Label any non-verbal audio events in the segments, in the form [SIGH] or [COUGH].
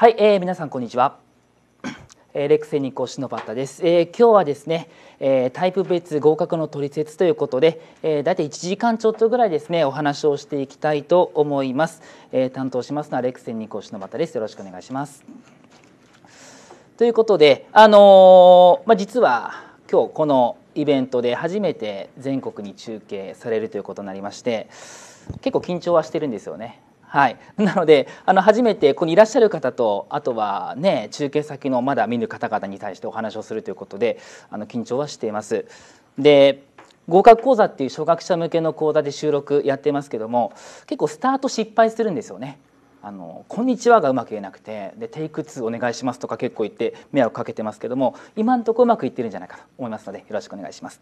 はい、えー、皆さんこんにちは。えー、レクセニコ篠畑です、えー、今日はですね、えー、タイプ別合格の取説ということで、えー、だいたい1時間ちょっとぐらいですねお話をしていきたいと思います、えー、担当しますのはレクセニコ篠畑ですよろしくお願いしますということであのー、まあ実は今日このイベントで初めて全国に中継されるということになりまして結構緊張はしてるんですよねはい、[LAUGHS] なのであの初めてここにいらっしゃる方とあとはね中継先のまだ見ぬ方々に対してお話をするということであの緊張はしています。で合格講座っていう初学者向けの講座で収録やってますけども結構スタート失敗するんですよね。あの「こんにちは」がうまく言えなくて「でテイク2お願いします」とか結構言って迷惑かけてますけども今んとこうまくいってるんじゃないかと思いますのでよろしくお願いします。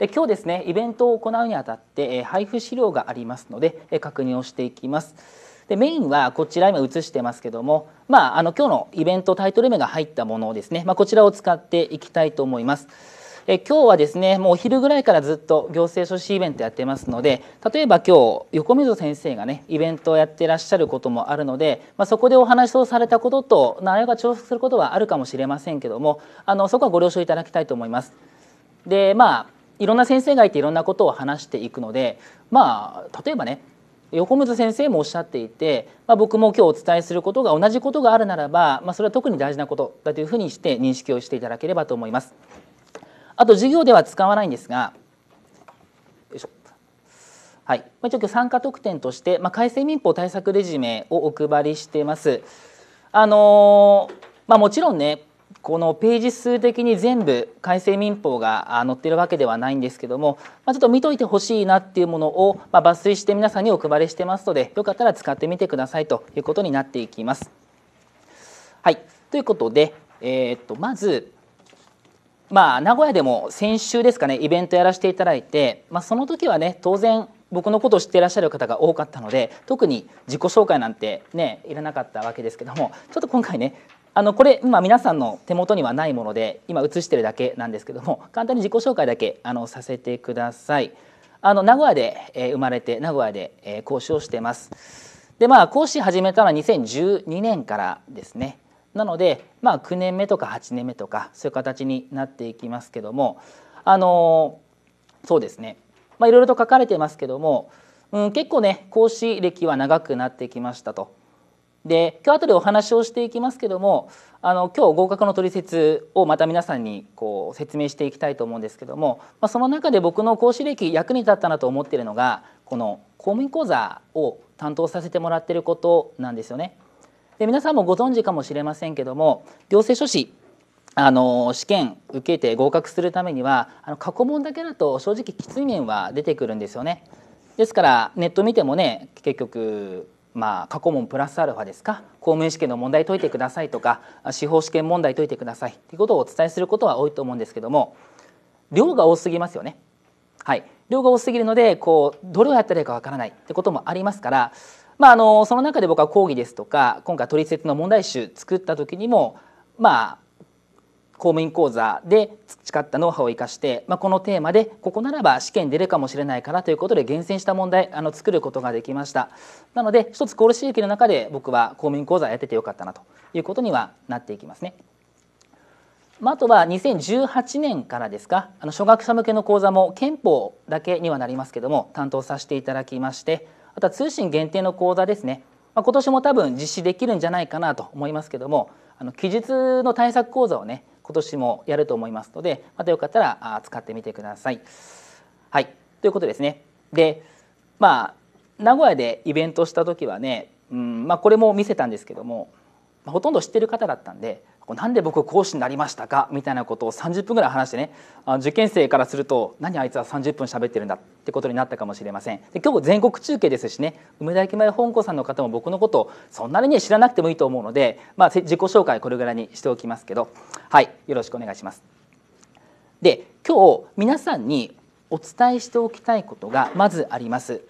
で今日ですねイベントを行うにあたって、え配布資料がありますので、え確認をしていきます。でメインはこちら今映してますけども、まあ、あの今日のイベントタイトル名が入ったものをですね、まあ、こちらを使っていきたいと思います。え今日はですねもうお昼ぐらいからずっと行政書士イベントやってますので例えば今日横溝先生がねイベントをやってらっしゃることもあるので、まあ、そこでお話をされたことと内容が重複することはあるかもしれませんけどもあのそこはご了承いただきたいと思います。でまあいろんな先生がいていろんなことを話していくのでまあ例えばね横水先生もおっしゃっていて、まあ、僕も今日お伝えすることが同じことがあるならば、まあ、それは特に大事なことだというふうにして認識をしていただければと思います。あと授業では使わないんですがはい、ちょっと参加特典として、まあ、改正民法対策レジュメをお配りしています。あのー、まあ、もちろんねこのページ数的に全部改正民法が載ってるわけではないんですけども、まあ、ちょっと見といてほしいなっていうものを、まあ、抜粋して皆さんにお配りしてますのでよかったら使ってみてくださいということになっていきます。はいということで、えー、っとまず、まあ、名古屋でも先週ですかねイベントやらせていただいて、まあ、その時はね当然僕のことを知っていらっしゃる方が多かったので特に自己紹介なんてねいらなかったわけですけどもちょっと今回ねあのこれ今皆さんの手元にはないもので今映してるだけなんですけども [LAUGHS] 簡単に自己紹介だけあのさせてください。あの名古屋で、え生まれて名古屋で、え講師をしてます。でまあ講師始めたのは2012年からですね。なのでまあ9年目とか8年目とかそういう形になっていきますけどもあのそうですねまあいろいろと書かれてますけども、うん、結構ね講師歴は長くなってきましたと。で今日後でお話をしていきますけどもあの今日合格の取説をまた皆さんにこう説明していきたいと思うんですけども、まあ、その中で僕の講師歴役に立ったなと思ってるのがこの公務員講座を担当させてもらってることなんですよね。で皆さんもご存知かもしれませんけども行政書士あの試験受けて合格するためにはあの過去問だけだと正直きつい面は出てくるんですよね。ですからネット見てもね結局まあ、過去問プラスアルファですか公務員試験の問題解いてくださいとか司法試験問題解いてくださいということをお伝えすることは多いと思うんですけども量が多すぎますよね。はい、量が多すぎるのでこうどれをやったらいいかわからないってこともありますから、まあ、あのその中で僕は講義ですとか今回取説の問題集作った時にもまあ公務員講座で培ったノウハウを生かして、まあ、このテーマでここならば試験出るかもしれないからということで厳選した問題あの作ることができましたなので一つコール刺激の中で僕は公務員講座やっててよかったなということにはなっていきますね。まあ、あとは2018年からですかあの初学者向けの講座も憲法だけにはなりますけども担当させていただきましてあとは通信限定の講座ですね、まあ、今年も多分実施できるんじゃないかなと思いますけどもあの記述の対策講座をね今年もやると思いますのでまたよかったら使ってみてください。はい、ということですね。でまあ名古屋でイベントした時はね、うんまあ、これも見せたんですけどもまあ、ほとんど知ってる方だったんで「なんで僕講師になりましたか?」みたいなことを30分ぐらい話してね受験生からすると「何あいつは30分喋ってるんだ」ってことになったかもしれませんで今日全国中継ですしね梅田駅前本校さんの方も僕のことをそんなに知らなくてもいいと思うので、まあ、自己紹介これぐらいにしておきますけどはいよろしくお願いします。で今日皆さんにお伝えしておきたいことがまずあります。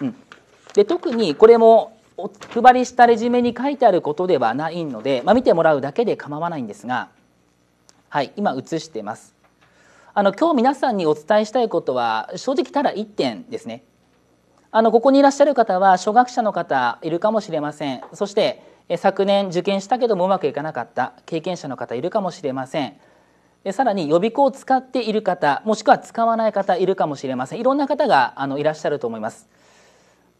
うん、で特にこれもお配りしたレジュメに書いてあることではないので、まあ、見てもらうだけで構わないんですが、はい、今映してます。あの今日皆さんにお伝えしたいことは正直ただ1点ですね。あのここにいらっしゃる方は初学者の方いるかもしれません。そして昨年受験したけどもうまくいかなかった経験者の方いるかもしれません。さらに予備校を使っている方もしくは使わない方いるかもしれませんいろんな方があのいらっしゃると思います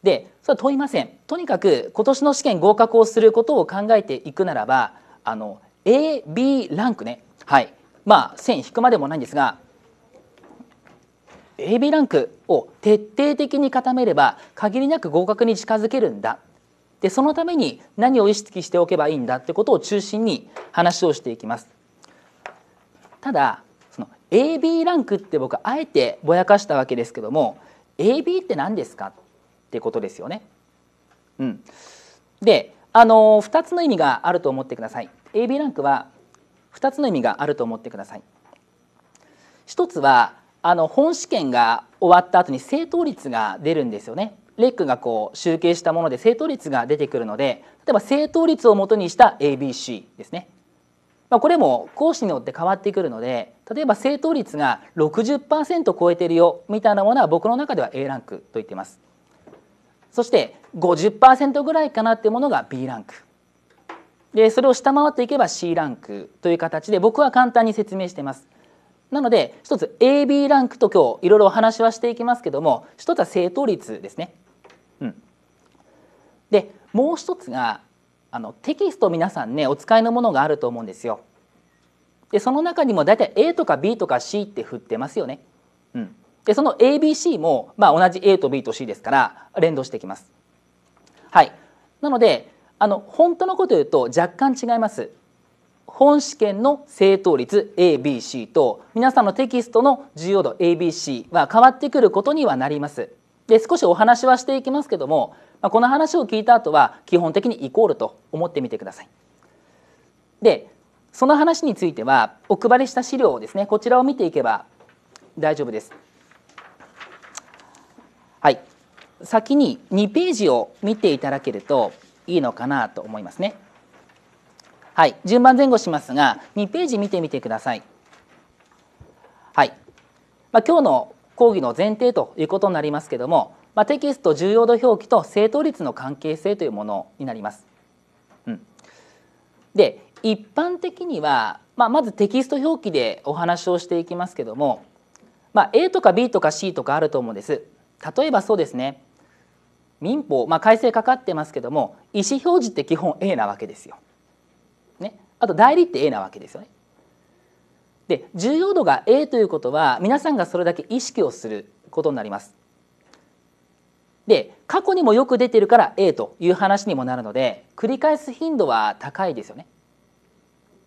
でそれは問いませんとにかく今年の試験合格をすることを考えていくならばあの AB ランクねはいまあ線引くまでもないんですが AB ランクを徹底的に固めれば限りなく合格に近づけるんだでそのために何を意識しておけばいいんだってことを中心に話をしていきます。ただその AB ランクって僕あえてぼやかしたわけですけども AB って何ですかってことですよね。うん、で、あのー、2つの意味があると思ってください。AB ランクは2つの意味があると思ってください。1つはあの本試験が終わった後に正答率が出るんですよね。レックがこう集計したもので正答率が出てくるので例えば正答率をもとにした ABC ですね。まあ、これも講師によって変わってくるので例えば正答率が60%超えてるよみたいなものは僕の中では A ランクと言ってます。そして50%ぐらいかなっていうものが B ランクでそれを下回っていけば C ランクという形で僕は簡単に説明してます。なので一つ AB ランクと今日いろいろお話はしていきますけども一つは正答率ですね。うん、でもう一つがあのテキスト皆さんねお使いのものがあると思うんですよ。でその中にもだいたい A とか B とか C って振ってますよね。うん、でその ABC も、まあ、同じ A と B と C ですから連動していきます。はい、なのであの本当のこと言うと若干違います。本試験の正答率 ABC と皆さんのテキストの重要度 ABC は変わってくることにはなります。で少しお話はしていきますけども、まあ、この話を聞いた後は基本的にイコールと思ってみてください。でその話についてはお配りした資料をですねこちらを見ていけば大丈夫です。先に2ページを見ていただけるといいのかなと思いますね。はい、順番前後しますが2ページ見てみてください。はい、まあ、今日の講義の前提ということになりますけども、まあ、テキスト重要度表記と正答率の関係性というものになります。うん、で一般的には、まあ、まずテキスト表記でお話をしていきますけども、まあ、A とか B とか C とかあると思うんです。例えばそうですね民法、まあ、改正かかってますけども意思表示って基本 A なわけですよ。ね、あと代理って A なわけですよね。で重要度が A ということは皆さんがそれだけ意識をすることになります。で過去にもよく出てるから A という話にもなるので繰り返す頻度は高いですよね。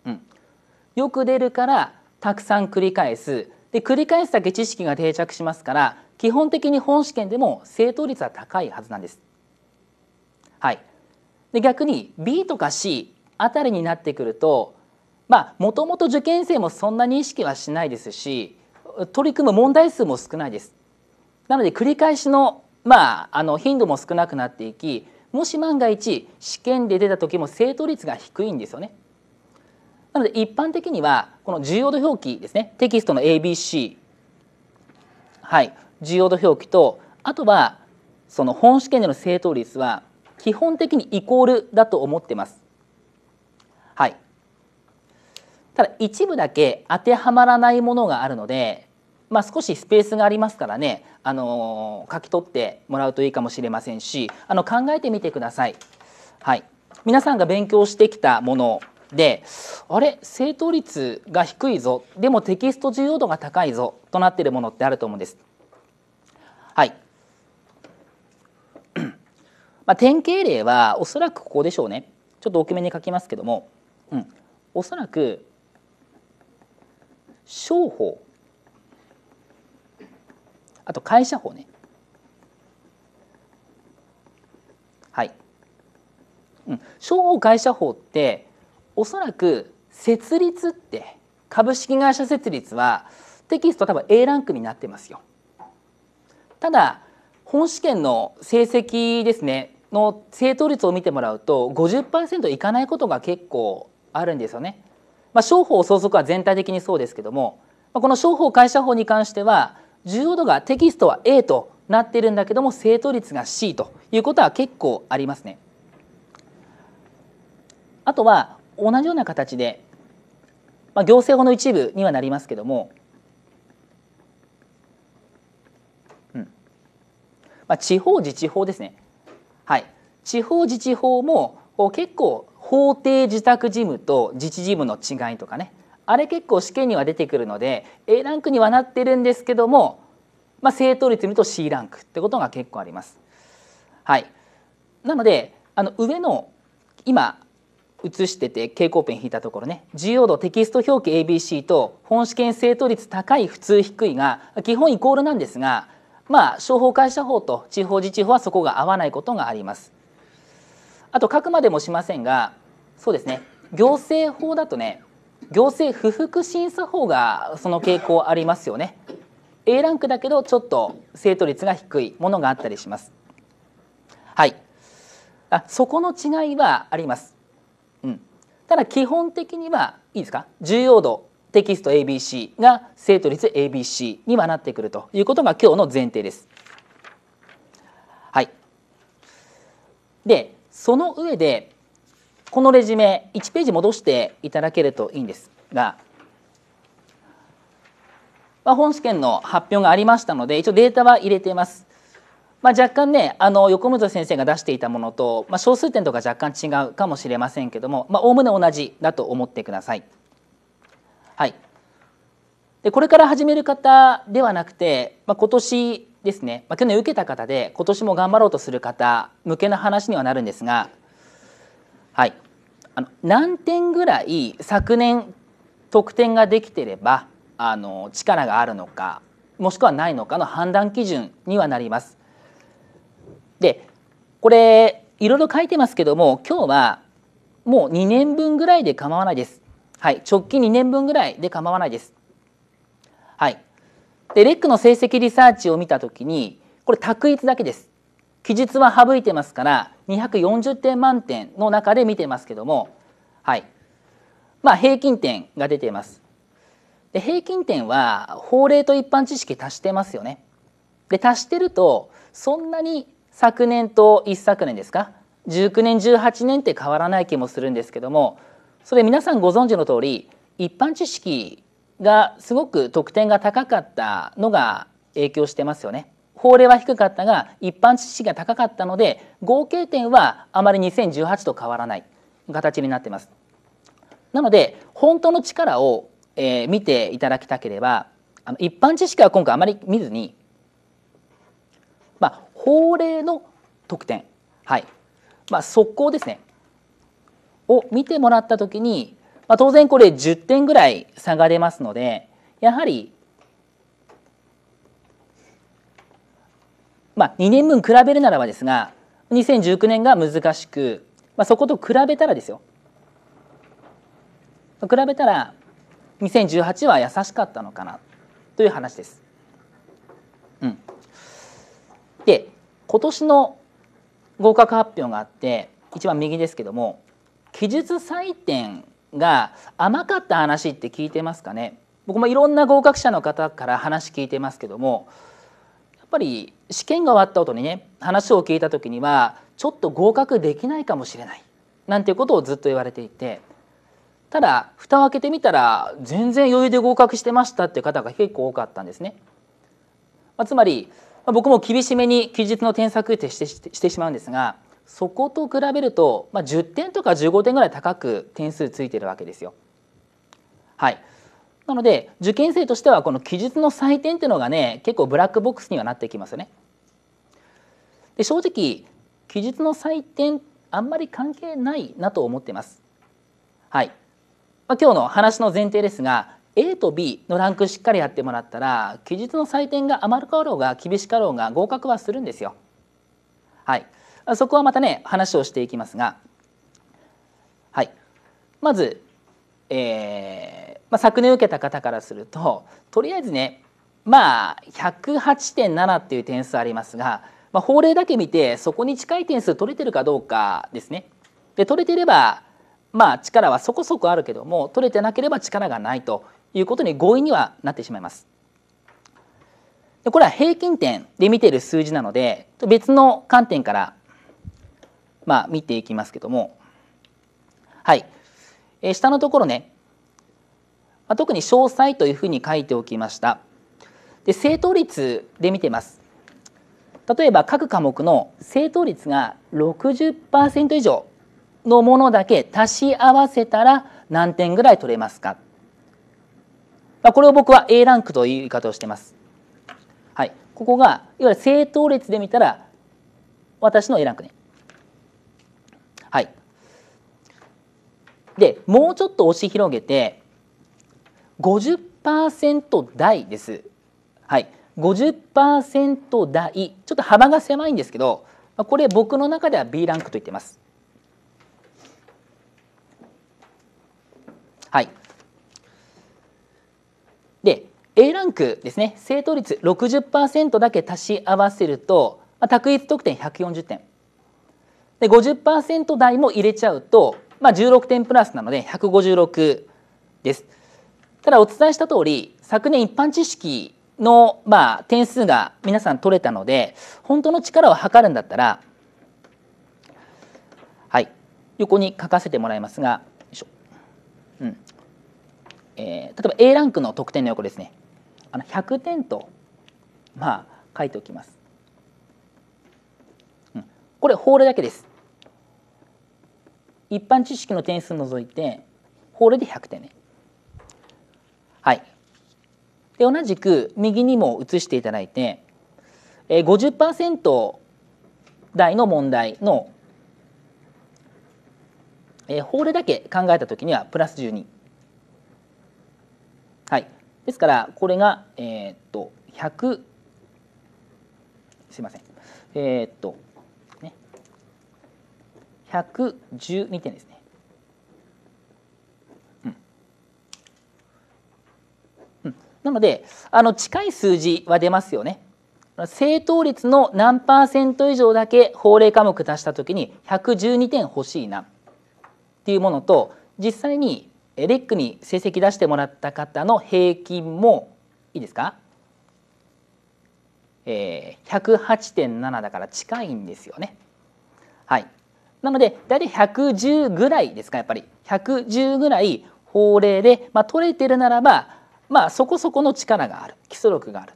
うん、よく出るからたくさん繰り返すで繰り返すだけ知識が定着しますから基本的に本試験でも正答率は高いはずなんです。はい、で逆に B とか C あたりになってくるともともと受験生もそんなに意識はしないですし取り組む問題数も少ないです。なので繰り返しの,、まあ、あの頻度も少なくなっていきもし万が一試験で出た時も正答率が低いんですよね。なので一般的にはこの重要度表記ですねテキストの ABC はい重要度表記とあとはその本試験での正答率は基本的にイコールだと思ってます。はい、ただ一部だけ当てはまらないものがあるので、まあ、少しスペースがありますからね、あのー、書き取ってもらうといいかもしれませんしあの考えてみてください。はい、皆さんが勉強してきたものであれ正答率が低いぞでもテキスト重要度が高いぞとなっているものってあると思うんです。はい [COUGHS] まあ、典型例はおそらくここでしょうねちょっと大きめに書きますけども、うん、おそらく商法あと会社法ねはい、うん、商法会社法っておそらく設立って株式会社設立はテキスト多分 A ランクになってますよただ本試験の成績ですねの正答率を見てもらうと50%いかないことが結構あるんですよね。まあ、商法相続は全体的にそうですけどもこの商法会社法に関しては重要度がテキストは A となってるんだけども正答率が C ということは結構ありますね。あとは同じような形で、まあ、行政法の一部にはなりますけどもまあ、地方自治法ですね。はい、地方自治法も結構法定自宅事務と自治事務の違いとかねあれ結構試験には出てくるので A ランクにはなってるんですけども、まあ、正答率見ると C ランクってことが結構あります。はい、なのであの上の今映してて蛍光ペン引いたところね重要度テキスト表記 ABC と本試験正答率高い普通低いが基本イコールなんですがまあ商法会社法と地方自治法はそこが合わないことがあります。あと書くまでもしませんがそうですね行政法だとね行政不服審査法がその傾向ありますよね。A ランクだけどちょっと正答率が低いものがあったりします。はい、あそこの違いはあります。うん、ただ基本的にはいいですか重要度テキスト ABC が正答率 ABC にはなってくるということが今日の前提です。はい、でその上でこのレジュメ1ページ戻していただけるといいんですが、まあ、本試験の発表がありましたので一応データは入れています。まあ、若干ねあの横溝先生が出していたものと、まあ、小数点とか若干違うかもしれませんけどもおおむね同じだと思ってください。はい、でこれから始める方ではなくて、まあ、今年ですね、まあ、去年受けた方で今年も頑張ろうとする方向けの話にはなるんですが、はい、あの何点ぐらい昨年得点ができてればあの力があるのかもしくはないのかの判断基準にはなります。でこれいろいろ書いてますけども今日はもう2年分ぐらいで構わないです。はい、直近2年分ぐらいで構わないです。はい、でレックの成績リサーチを見た時にこれ択一だけです。記述は省いてますから240点満点の中で見てますけども、はいまあ、平均点が出ています。で平均点は法令と一般知識足してますよね。で足してるとそんなに昨年と一昨年ですか19年18年って変わらない気もするんですけどもそれ皆さんご存知の通り一般知識がすごく得点が高かったのが影響してますよね。法令は低かったが一般知識が高かったので合計点はあまり2018と変わらない形になってます。なので本当の力を、えー、見ていただきたければあの一般知識は今回あまり見ずに、まあ、法令の得点、はいまあ、速攻ですねを見てもらった時に、まあ、当然これ10点ぐらい差が出ますのでやはり、まあ、2年分比べるならばですが2019年が難しく、まあ、そこと比べたらですよ比べたら2018は優しかったのかなという話です。うん、で今年の合格発表があって一番右ですけども記述採点が甘かった話って聞いてますかね僕もいろんな合格者の方から話聞いてますけどもやっぱり試験が終わった後にね話を聞いた時にはちょっと合格できないかもしれないなんていうことをずっと言われていてただ蓋を開けてみたら全然余裕で合格してましたっていう方が結構多かったんですね。まあ、つまり僕も厳しめに記述の添削ってしてしまうんですがそこと比べると、まあ、10点とか15点ぐらい高く点数ついてるわけですよ。はい、なので受験生としてはこの記述の採点っていうのがね結構ブラックボックスにはなってきますよね。で正直記述の採点あんまり関係ないなと思ってます。はい、まあ、今日の話の前提ですが A と B のランクしっかりやってもらったら記述の採点が余るかろうが厳しかろうが合格はするんですよ。はい、そこはまたね話をしていきますが、はい、まず、えーまあ、昨年受けた方からするととりあえずねまあ108.7っていう点数ありますが、まあ、法令だけ見てそこに近い点数取れてるかどうかですね。で取れてればまあ力はそこそこあるけども取れてなければ力がないということに強引にはなってしまいます。でこれは平均点で見てる数字なので別の観点からまあ、見ていきますけども、はい、えー、下のところね、まあ、特に詳細というふうに書いておきました。で正答率で見てます。例えば各科目の正答率が60%以上のものだけ足し合わせたら何点ぐらい取れますか、まあ、これを僕は A ランクという言い方をしてます。はい、ここがいわゆる正答率で見たら私の A ランクねはい、でもうちょっと押し広げて50%台です。はい、50%台ちょっと幅が狭いんですけどこれ僕の中では B ランクと言ってます。はい、で A ランクですね正答率60%だけ足し合わせると卓越得点140点で50%台も入れちゃうと、まあ、16点プラスなので156です。ただお伝えした通り昨年一般知識の、まあ、点数が皆さん取れたので本当の力を測るんだったら、はい、横に書かせてもらいますが、うんえー、例えば A ランクの得点の横ですねあの100点と、まあ、書いておきます。これホールだけです一般知識の点数除いて法令で100点ね。はい、で同じく右にも移していただいて、ー、50%台の問題の、えー、法令だけ考えた時にはプラス12。はい、ですからこれが、えっと100すいませんえっと112点ですね。なのであの近い数字は出ますよね。正答率の何パーセント以上だけ法令科目出した時に112点欲しいなっていうものと実際にレックに成績出してもらった方の平均もいいですか、えー、108.7だから近いんですよね。はい、なので大体110ぐらいですかやっぱり110ぐらい法令で、まあ、取れてるならば、まあ、そこそこの力がある基礎力がある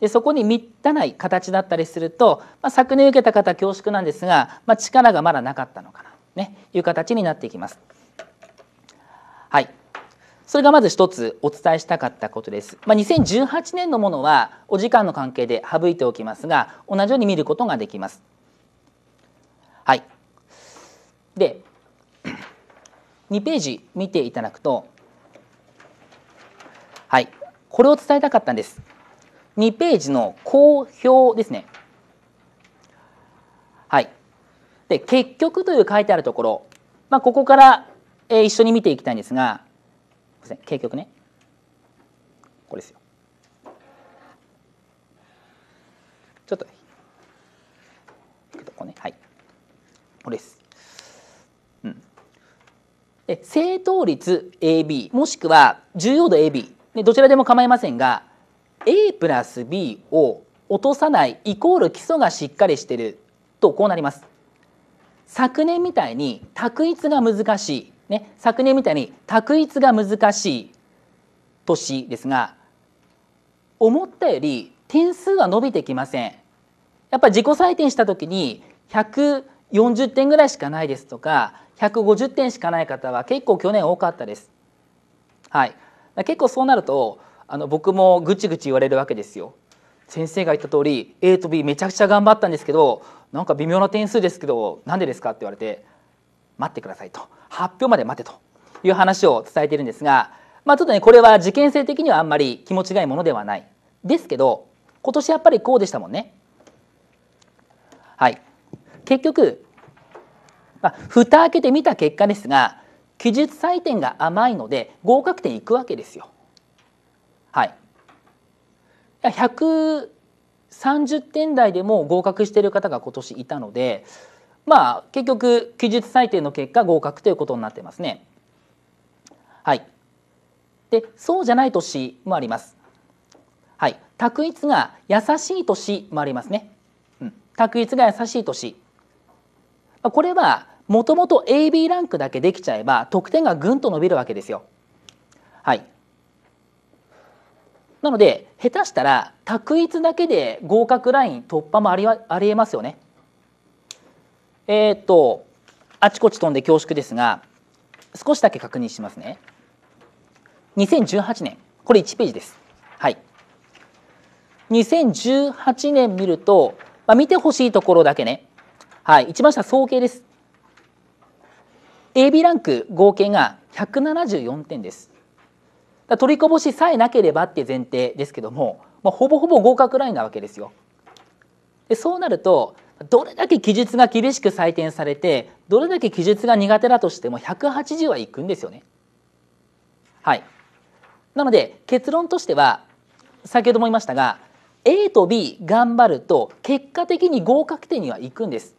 でそこに満たない形だったりすると、まあ、昨年受けた方恐縮なんですが、まあ、力がまだなかったのかなねいう形になっていきます。はい、それがまず一つお伝えしたかったことです。まあ、2018年のものはお時間の関係で省いておきますが同じように見ることができます。で2ページ見ていただくとはいこれを伝えたかったんです2ページの公表ですねはいで結局という書いてあるところ、まあ、ここから、え一緒に見ていきたいんですが結局ねこれですよちょっとここねはいこれです正答率 AB もしくは重要度 AB どちらでも構いませんが A プラス B を落とさないイコール基礎がしっかりしてるとこうなります。昨年みたいに択一が難しい、ね、昨年みたいに択一が難しい年ですが思ったより点数は伸びてきません。やっぱり自己採点した時に40点ぐらいしかないですとか150点しかない方は結構去年多かったです。はい、結構そうなるとあの僕もぐちぐち言われるわけですよ。先生が言った通り A と B めちゃくちゃ頑張ったんですけどなんか微妙な点数ですけどなんでですかって言われて待ってくださいと発表まで待てという話を伝えているんですが、まあ、ちょっとねこれは受験生的にはあんまり気持ちがいいものではないですけど今年やっぱりこうでしたもんね。はい、結局、まあ、蓋開けてみた結果ですが記述採点が甘いので合格点いくわけですよ。はい、130点台でも合格している方が今年いたのでまあ結局記述採点の結果合格ということになってますね。はい、でそうじゃない年もあります。はい、択一が優しい年もありますね。うん、択一が優しい年これはもともと AB ランクだけできちゃえば得点がぐんと伸びるわけですよ。はい、なので下手したら択一だけで合格ライン突破もありありえますよね。えー、っとあちこち飛んで恐縮ですが少しだけ確認しますね。2018年これ1ページです。はい、2018年見ると、まあ、見てほしいところだけねはい、一番下総計です AB ランク合計が174点です取りこぼしさえなければって前提ですけども、まあ、ほぼほぼ合格ラインなわけですよでそうなるとどれだけ記述が厳しく採点されてどれだけ記述が苦手だとしても180はいくんですよね。はい、なので結論としては先ほども言いましたが A と B 頑張ると結果的に合格点にはいくんです。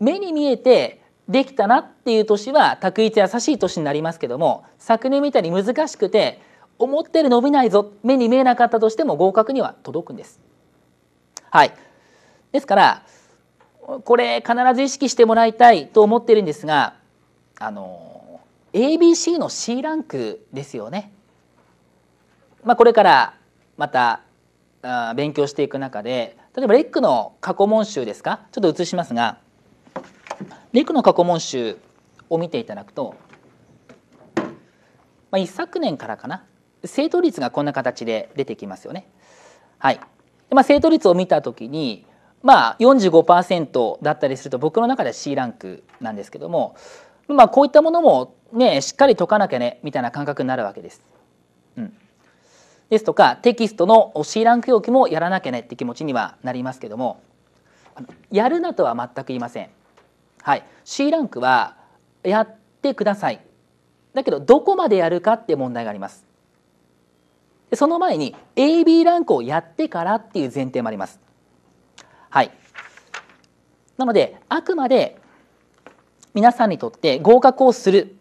目に見えてできたなっていう年は卓一優しい年になりますけども昨年みたいに難しくて思ってる伸びないぞ目に見えなかったとしても合格には届くんです。はい、ですからこれ必ず意識してもらいたいと思ってるんですがあの ABC の C ランクですよね。まあ、これからまた勉強していく中で例えばレックの過去問集ですかちょっと写しますが陸の過去問集」を見ていただくと、まあ、一昨年からかな正答率がこんな形で出てきますよね。はいまあ、正答率を見た時にまあ45%だったりすると僕の中では C ランクなんですけども、まあ、こういったものもねしっかり解かなきゃねみたいな感覚になるわけです。うん、ですとかテキストの C ランク表記もやらなきゃねって気持ちにはなりますけどもやるなとは全く言いません。はい、C ランクはやってくださいだけどどこまでやるかって問題がありますその前に AB ランクをやってからっていう前提もありますはいなのであくまで皆さんにとって合格をする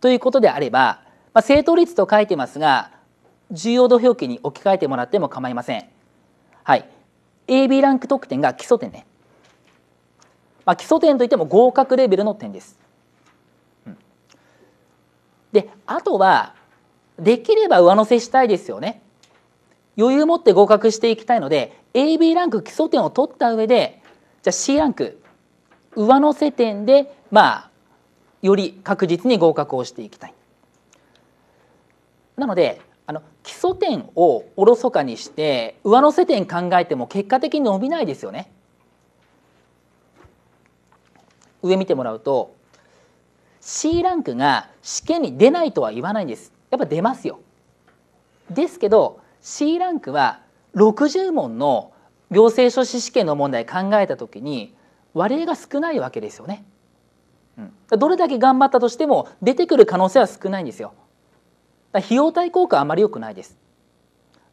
ということであれば、まあ、正答率と書いてますが重要度表記に置き換えてもらっても構いませんはい AB ランク得点が基礎点ねまあ、基礎点といっても合格レベルの点です。うん、であとはできれば上乗せしたいですよね。余裕持って合格していきたいので AB ランク基礎点を取った上でじゃあ C ランク上乗せ点でまあより確実に合格をしていきたい。なのであの基礎点をおろそかにして上乗せ点考えても結果的に伸びないですよね。上見てもらうと C ランクが試験に出ないとは言わないんですやっぱ出ますよですけど C ランクは60問の行政書士試験の問題考えたときに割合が少ないわけですよね、うん、どれだけ頑張ったとしても出てくる可能性は少ないんですよ費用対効果はあまり良くないです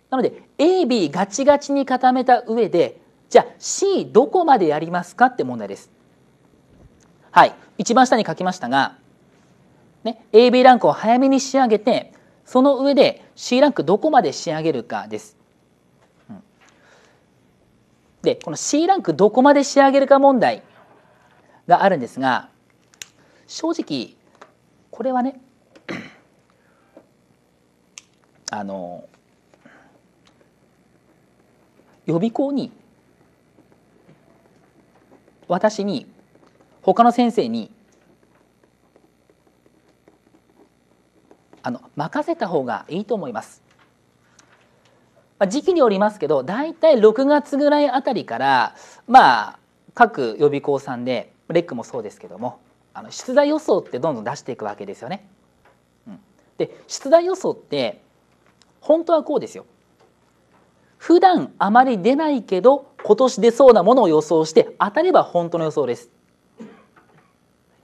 なので AB ガチガチに固めた上でじゃあ C どこまでやりますかって問題ですはい、一番下に書きましたが、ね、AB ランクを早めに仕上げてその上で C ランクどこまで仕上げるかです。でこの C ランクどこまで仕上げるか問題があるんですが正直これはねあの予備校に私に他の先生にあの任せた方がいいと思います。まあ、時期によりますけどだいたい6月ぐらいあたりからまあ各予備校さんでレックもそうですけどもあの出題予想ってどんどん出していくわけですよね。うん、で出題予想って本当はこうですよ。普段あまり出ないけど今年出そうなものを予想して当たれば本当の予想です。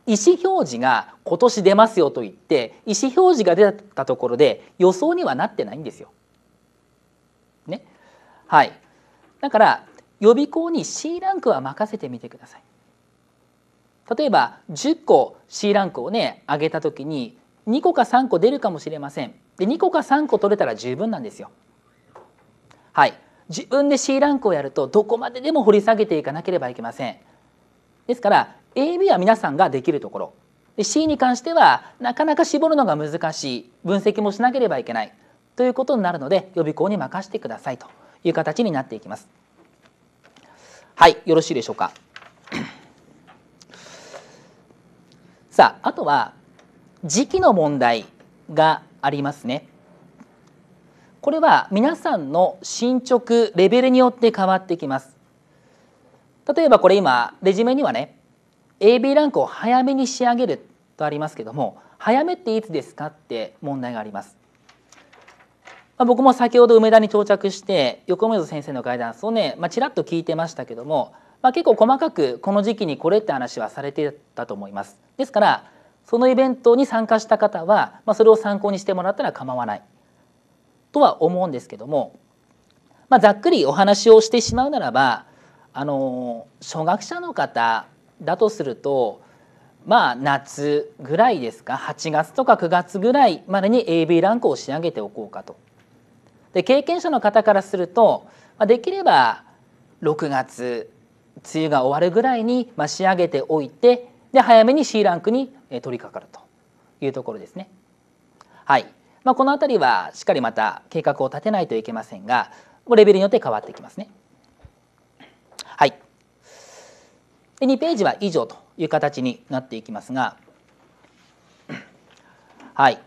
意思表示が今年出ますよと言って意思表示が出たところで予想にはなってないんですよ。ね、はい、だから予備校に C ランクは任せてみてください。例えば10個 C ランクをね上げた時に2個か3個出るかもしれません。で2個か3個取れたら十分なんですよ。はい、自分で C ランクをやるとどこまででも掘り下げていかなければいけません。ですから AB は皆さんができるところ C に関してはなかなか絞るのが難しい分析もしなければいけないということになるので予備校に任せてくださいという形になっていきます。はいよろしいでしょうか。[COUGHS] さああとは時期の問題がありますね。これは皆さんの進捗レベルによって変わってきます。例えばこれ今レジュメにはね AB ランクを早めに仕上げるとありますけども早めっていつですかって問題があります。まあ、僕も先ほど梅田に到着して横溝先生のガイダンスをね、まあ、ちらっと聞いてましたけども、まあ、結構細かくこの時期にこれって話はされてたと思います。ですからそのイベントに参加した方は、まあ、それを参考にしてもらったら構わないとは思うんですけども、まあ、ざっくりお話をしてしまうならばあの初学者の方だとするとまあ夏ぐらいですか8月とか9月ぐらいまでに AB ランクを仕上げておこうかと。で経験者の方からするとできれば6月梅雨が終わるぐらいに仕上げておいてで早めに C ランクに取り掛かるというところですね。はいまあ、この辺りはしっかりまた計画を立てないといけませんがレベルによって変わってきますね。はいで2ページは以上という形になっていきますがはい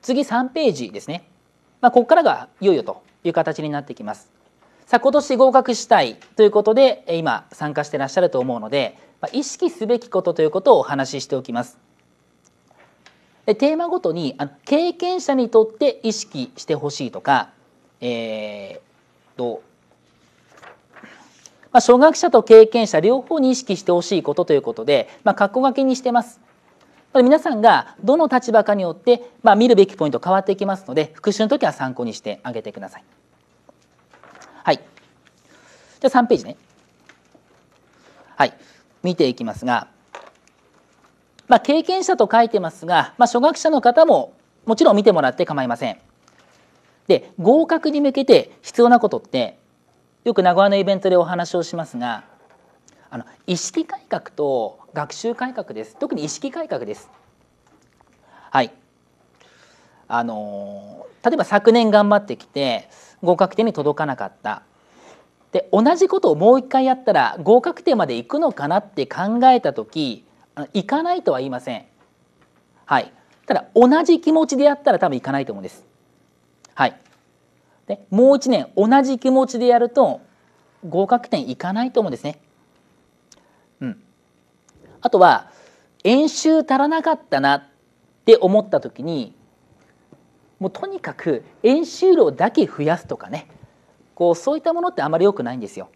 次3ページですね、まあ、ここからがいよいよという形になってきます。さあ今年合格したいということで今参加してらっしゃると思うので、まあ、意識すべきことということをお話ししておきます。テーマごとにあ経験者にとって意識してほしいとか、えーとまあ、初学者と経験者両方に意識してほしいことということで、まあ、括弧書きにしてます。皆さんがどの立場かによって、まあ、見るべきポイント変わっていきますので復習の時は参考にしてあげてください。はい、じゃあ3ページね。はい、見ていきますが、まあ、経験者と書いてますが、まあ、初学者の方ももちろん見てもらって構いません。で合格に向けて必要なことってよく名古屋のイベントでお話をしますがあの意識改革と学習改革です特に意識改革です。はいあの例えば昨年頑張ってきて合格点に届かなかったで同じことをもう一回やったら合格点まで行くのかなって考えた時行かないとは言いません。はい、ただ同じ気持ちでやったら多分行かないと思うんです。はい、でもう1年同じ気持ちでやると合格点いかないと思うんですね。うん、あとは演習足らなかったなって思った時にもうとにかく演習量だけ増やすとかねこうそういったものってあまり良くないんですよ。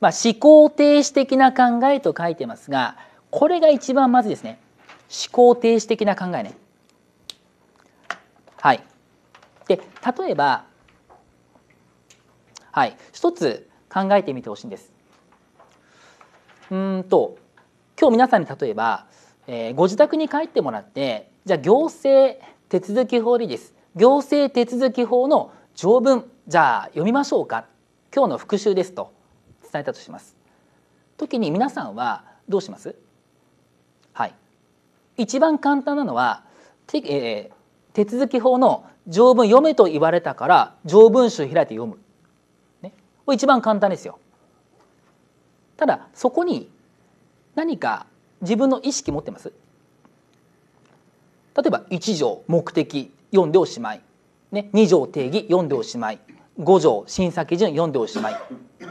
まあ、思考停止的な考えと書いてますがこれが一番まずですね思考停止的な考えね。はいで例えば、はい、一つ考えてみてほしいんです。うんと今日皆さんに例えば、えー、ご自宅に帰ってもらってじゃあ行政手続き法でいいです行政手続き法の条文じゃあ読みましょうか今日の復習ですと伝えたとします時に皆さんはどうしますはい一番簡単なのは、えー、手続き法の条文読めと言われたから条文集開いて読む、ね、これ一番簡単ですよ。ただそこに何か自分の意識持ってます例えば1条目的読んでおしまい、ね、2条定義読んでおしまい5条審査基準読んでおしまい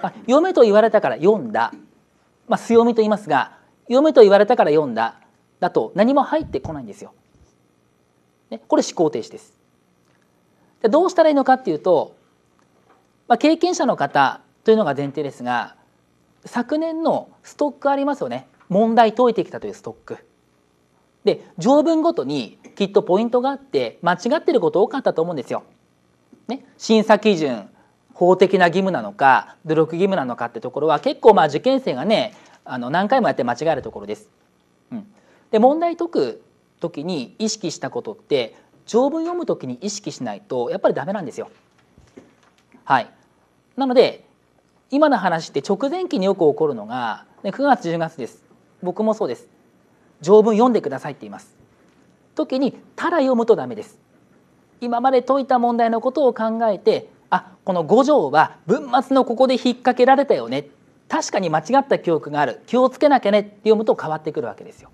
読めと言われたから読んだ、まあ、強みと言いますが読めと言われたから読んだだと何も入ってこないんですよ。ね、これ思考停止です。でどうしたらいいのかっていうと、まあ、経験者の方というのが前提ですが昨年のストックありますよね問題解いてきたというストック。で条文ごとにきっとポイントがあって間違ってること多かったと思うんですよ。ね、審査基準法的な義務なのか努力義務なのかってところは結構まあ受験生がねあの何回もやって間違えるところです。うん、で問題解く時に意識したことって条文読む時に意識しないとやっぱりダメなんですよ。はい、なので今の話って直前期によく起こるのが9月10月です僕もそうです条文読んでくださいって言います時にただ読むとダメです今まで解いた問題のことを考えてあこの五条は文末のここで引っ掛けられたよね確かに間違った記憶がある気をつけなきゃねって読むと変わってくるわけですよ。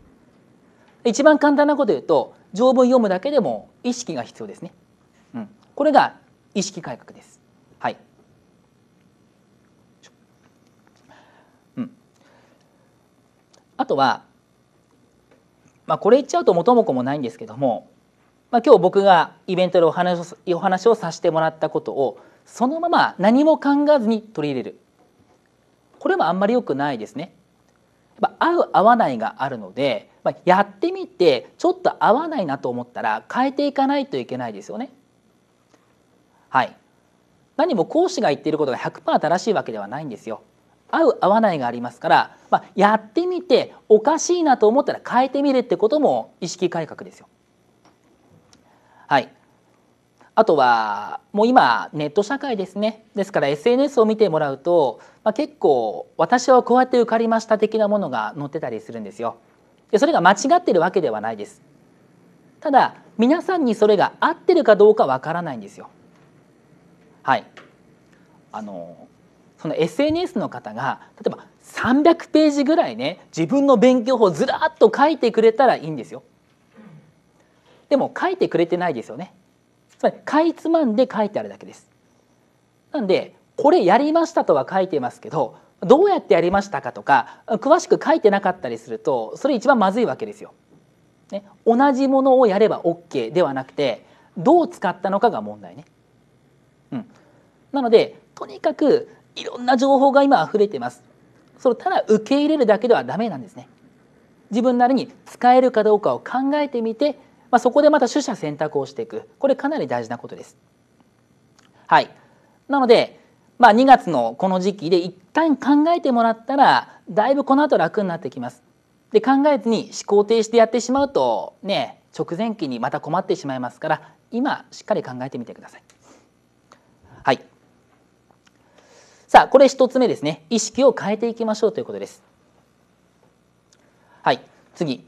一番簡単なこと言うと条文読むだけでも意識が必要ですね。うん、これが意識改革です。はい。うん。あとは、まあこれ言っちゃうと元も子もないんですけども、まあ今日僕がイベントでお話をお話をさせてもらったことをそのまま何も考えずに取り入れる。これもあんまり良くないですね。まあ、合う合わないがあるので、まあ、やってみてちょっと合わないなと思ったら変えていかないといけないですよね。はい、何も講師が言っていることが100%正しいわけではないんですよ。合う合わないがありますから、まあ、やってみておかしいなと思ったら変えてみるってことも意識改革ですよ。はい、あとはもう今ネット社会ですねですから SNS を見てもらうと、まあ、結構私はこうやって受かりました的なものが載ってたりするんですよ。でそれが間違ってるわけではないです。ただ皆さんにそれが合ってるかどうかわからないんですよ。はい、あのその SNS の方が例えば300ページぐらいね自分の勉強法ずらっと書いてくれたらいいんですよ。でも書いてくれてないですよね。つまりかいつまんで書いてあるだけです。なんでこれやりましたとは書いてますけどどうやってやりましたかとか詳しく書いてなかったりするとそれ一番まずいわけですよ。ね、同じものをやれば OK ではなくてどう使ったのかが問題ね。うん、なのでとにかくいろんな情報が今溢れてます。それただ受け入れるだけではダメなんですね。自分なりに使えるかどうかを考えてみてまあ、そこでまた取捨選択をしていくこれかなり大事なことです。はい、なので、まあ、2月のこの時期で一旦考えてもらったらだいぶこの後楽になってきます。で考えずに思考停止でやってしまうとね直前期にまた困ってしまいますから今しっかり考えてみてください。はい、さあこれ1つ目ですね意識を変えていきましょうということです。はい次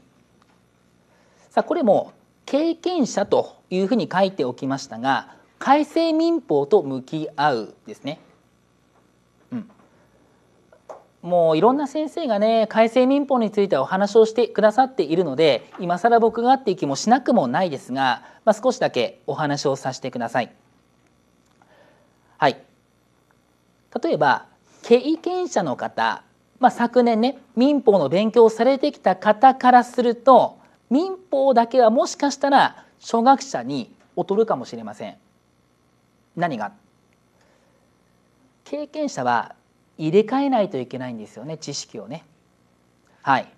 さあこれも経験者というふうに書いておきましたが改正民法と向き合うですね、うん、もういろんな先生がね改正民法についてお話をしてくださっているので今更僕がっていう気もしなくもないですが、まあ、少しだけお話をさせてください。はい、例えば経験者の方、まあ、昨年ね民法の勉強をされてきた方からすると民法だけはもしかしたら初学者に劣るかもしれません何が経験者は入れ替えないといけないんですよね知識をねはい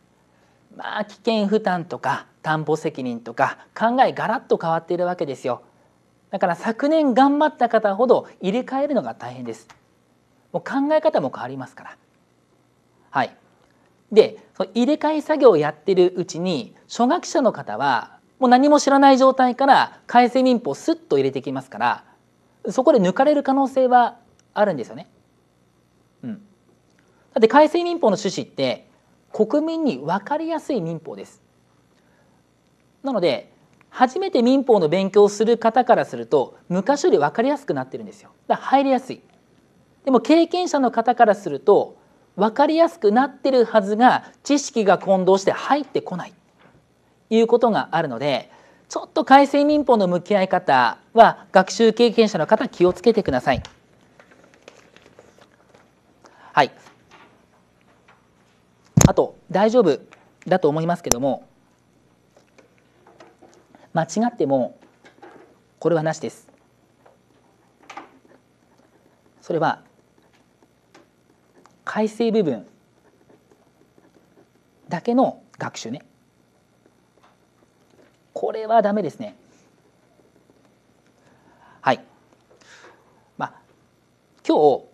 まあ危険負担とか担保責任とか考えガラッと変わっているわけですよだから昨年頑張った方ほど入れ替えるのが大変ですもう考え方も変わりますからはいでその入れ替え作業をやってるうちに初学者の方はもう何も知らない状態から改正民法をスッと入れてきますからそこで抜かれる可能性はあるんですよね。うん、だって改正民法の趣旨って国民に分かりやすい民法です。なので初めて民法の勉強をする方からすると昔より分かりやすくなってるんですよ。だから入りやすい。でも経験者の方からすると分かりやすくなってるはずが知識が混同して入ってこないいうことがあるのでちょっと改正民法の向き合い方は学習経験者の方気をつけてください。はい、あと大丈夫だと思いますけども間違ってもこれはなしです。それは改正部分だけの学習ねこれはダメですねはいまあ今日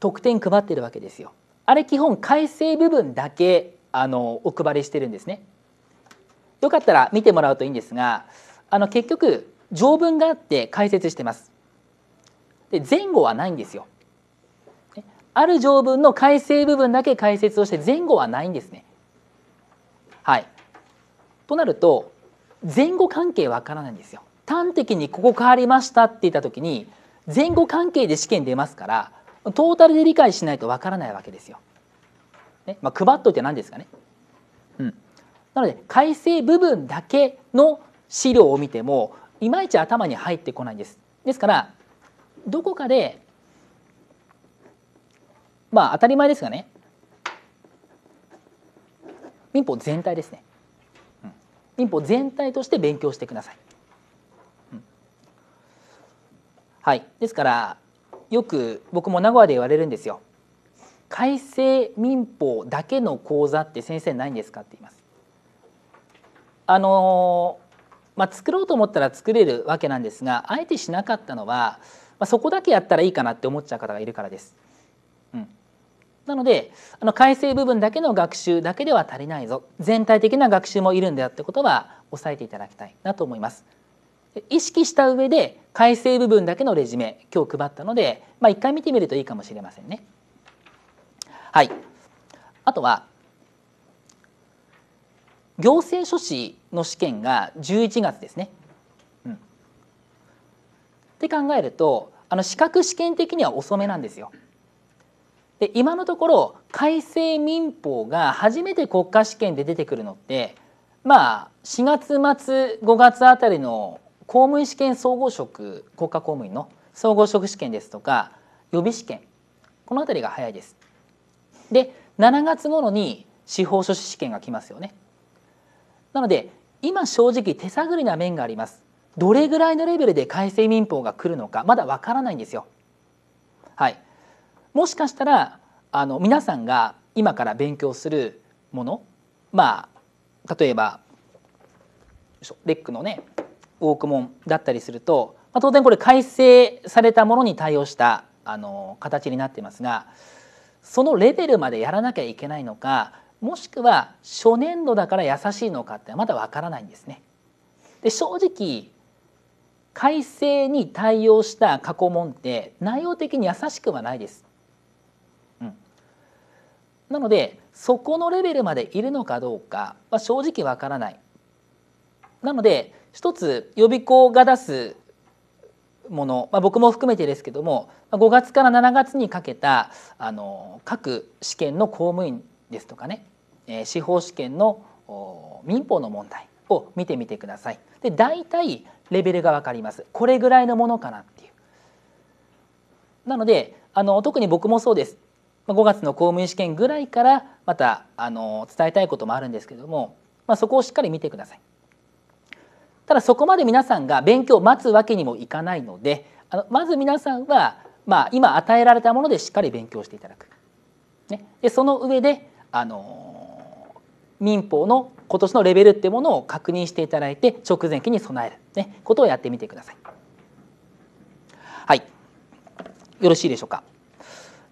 得点配ってるわけですよあれ基本改正部分だけあのお配りしてるんですねよかったら見てもらうといいんですがあの結局条文があって解説してますで前後はないんですよある条文の改正部分だけ解説をして前後はないんですね。はい、となると前後関係わからないんですよ。端的にここ変わりましたって言った時に前後関係で試験出ますからトータルで理解しないとわからないわけですよ。ねまあ、配っといて何ですかね。うん、なので改正部分だけの資料を見てもいまいち頭に入ってこないんです。ですからどこかでまあ当たり前ですがね民法全体ですね、うん、民法全体として勉強してください、うん、はいですからよく僕も名古屋で言われるんですよ改正民法だけの講座って先生ないんですかって言いますあのまあ、作ろうと思ったら作れるわけなんですがあえてしなかったのは、まあ、そこだけやったらいいかなって思っちゃう方がいるからです。なのであの改正部分だけの学習だけでは足りないぞ全体的な学習もいるんだよってことは押さえていただきたいなと思います。意識した上で改正部分だけのレジュメ今日配ったので、まあ、1回見てみるといいかもしれませんね。はい、あとは行政書士の試験が11月ですね。うん、って考えるとあの資格試験的には遅めなんですよ。で今のところ改正民法が初めて国家試験で出てくるのってまあ4月末5月あたりの公務員試験総合職国家公務員の総合職試験ですとか予備試験この辺りが早いです。で7月頃に司法書士試験が来ますよね。なので今正直手探りな面があります。どれぐらいのレベルで改正民法が来るのかまだわからないんですよ。はい、もしかしたらあの皆さんが今から勉強するものまあ例えばレックのねウォークモンだったりすると、まあ、当然これ改正されたものに対応したあの形になってますがそのレベルまでやらなきゃいけないのかもしくは初年度だから優しいのかってまだわからないんですね。で正直改正に対応した過去問って内容的に優しくはないです。なのでそこのレベルまでいるのかどうかは正直わからないなので一つ予備校が出すもの、まあ、僕も含めてですけども5月から7月にかけたあの各試験の公務員ですとかね、え司法試験の民法の問題を見てみてください。で大体レベルがわかりますこれぐらいのものかなっていう。なのであの特に僕もそうです5月の公務員試験ぐらいからまたあの伝えたいこともあるんですけども、まあ、そこをしっかり見てください。ただそこまで皆さんが勉強を待つわけにもいかないのであのまず皆さんは、まあ、今与えられたものでしっかり勉強していただく。ね、でその上であの民法の今年のレベルってものを確認していただいて直前期に備える、ね、ことをやってみてください。はい、よろしいでしょうか。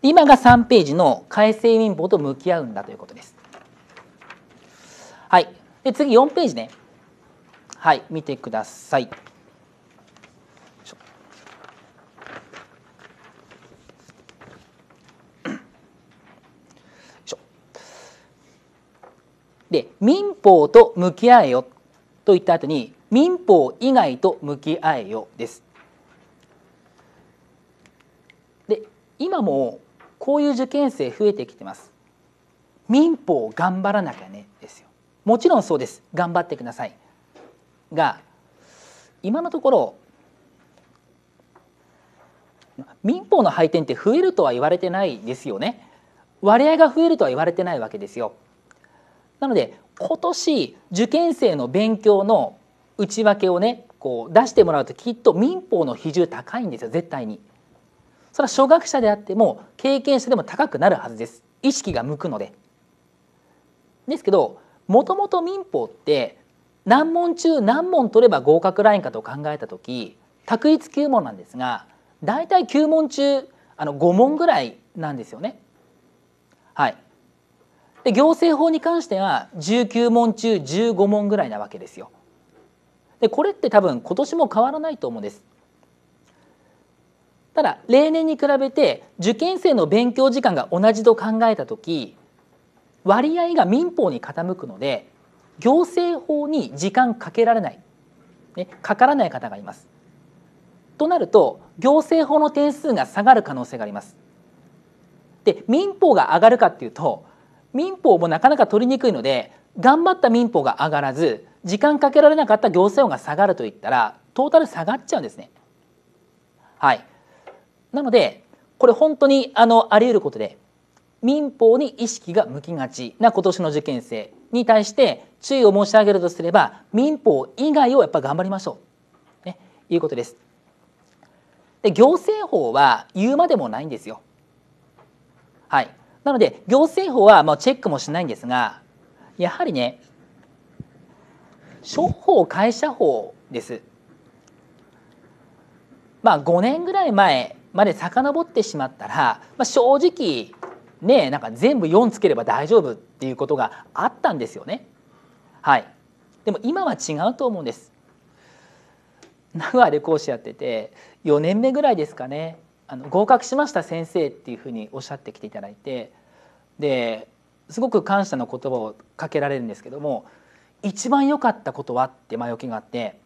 今が3ページの改正民法と向き合うんだということです。はい、で次4ページね、はい、見てください。で民法と向き合えよと言った後に民法以外と向き合えよです。で今もこういう受験生増えてきてます民法頑張らなきゃねですよもちろんそうです頑張ってくださいが今のところ民法の配点って増えるとは言われてないですよね割合が増えるとは言われてないわけですよなので今年受験生の勉強の内訳をねこう出してもらうときっと民法の比重高いんですよ絶対に。それは初学者であっても経験者でも高くなるはずです意識が向くので。ですけどもともと民法って何問中何問取れば合格ラインかと考えた時択一9問なんですが大体9問中あの5問ぐらいなんですよね。はい、で行政法に関しては19問中15問ぐらいなわけですよ。でこれって多分今年も変わらないと思うんです。ただ例年に比べて受験生の勉強時間が同じと考えた時割合が民法に傾くので行政法に時間かけられない、ね、かからない方がいます。となると行政法の点数が下がる可能性があります。で民法が上がるかっていうと民法もなかなか取りにくいので頑張った民法が上がらず時間かけられなかった行政法が下がるといったらトータル下がっちゃうんですね。はい、なのでこれ本当にあのあり得ることで民法に意識が向きがちな今年の受験生に対して注意を申し上げるとすれば民法以外をやっぱ頑張りましょうと、ね、いうことです。で行政法は言うまでもないんですよ。はい、なので行政法はまあチェックもしないんですがやはりね処方会社法です。まあ5年ぐらい前まで遡ってしまったら、まあ、正直ねなんか全部4つければ大丈夫っていうことがあったんですよね。はい、でも今は違うと思うんです。名古屋で講師やってて4年目ぐらいですかねあの合格しました先生っていうふうにおっしゃってきていただいてですごく感謝の言葉をかけられるんですけども一番良かったことはって前置きがあって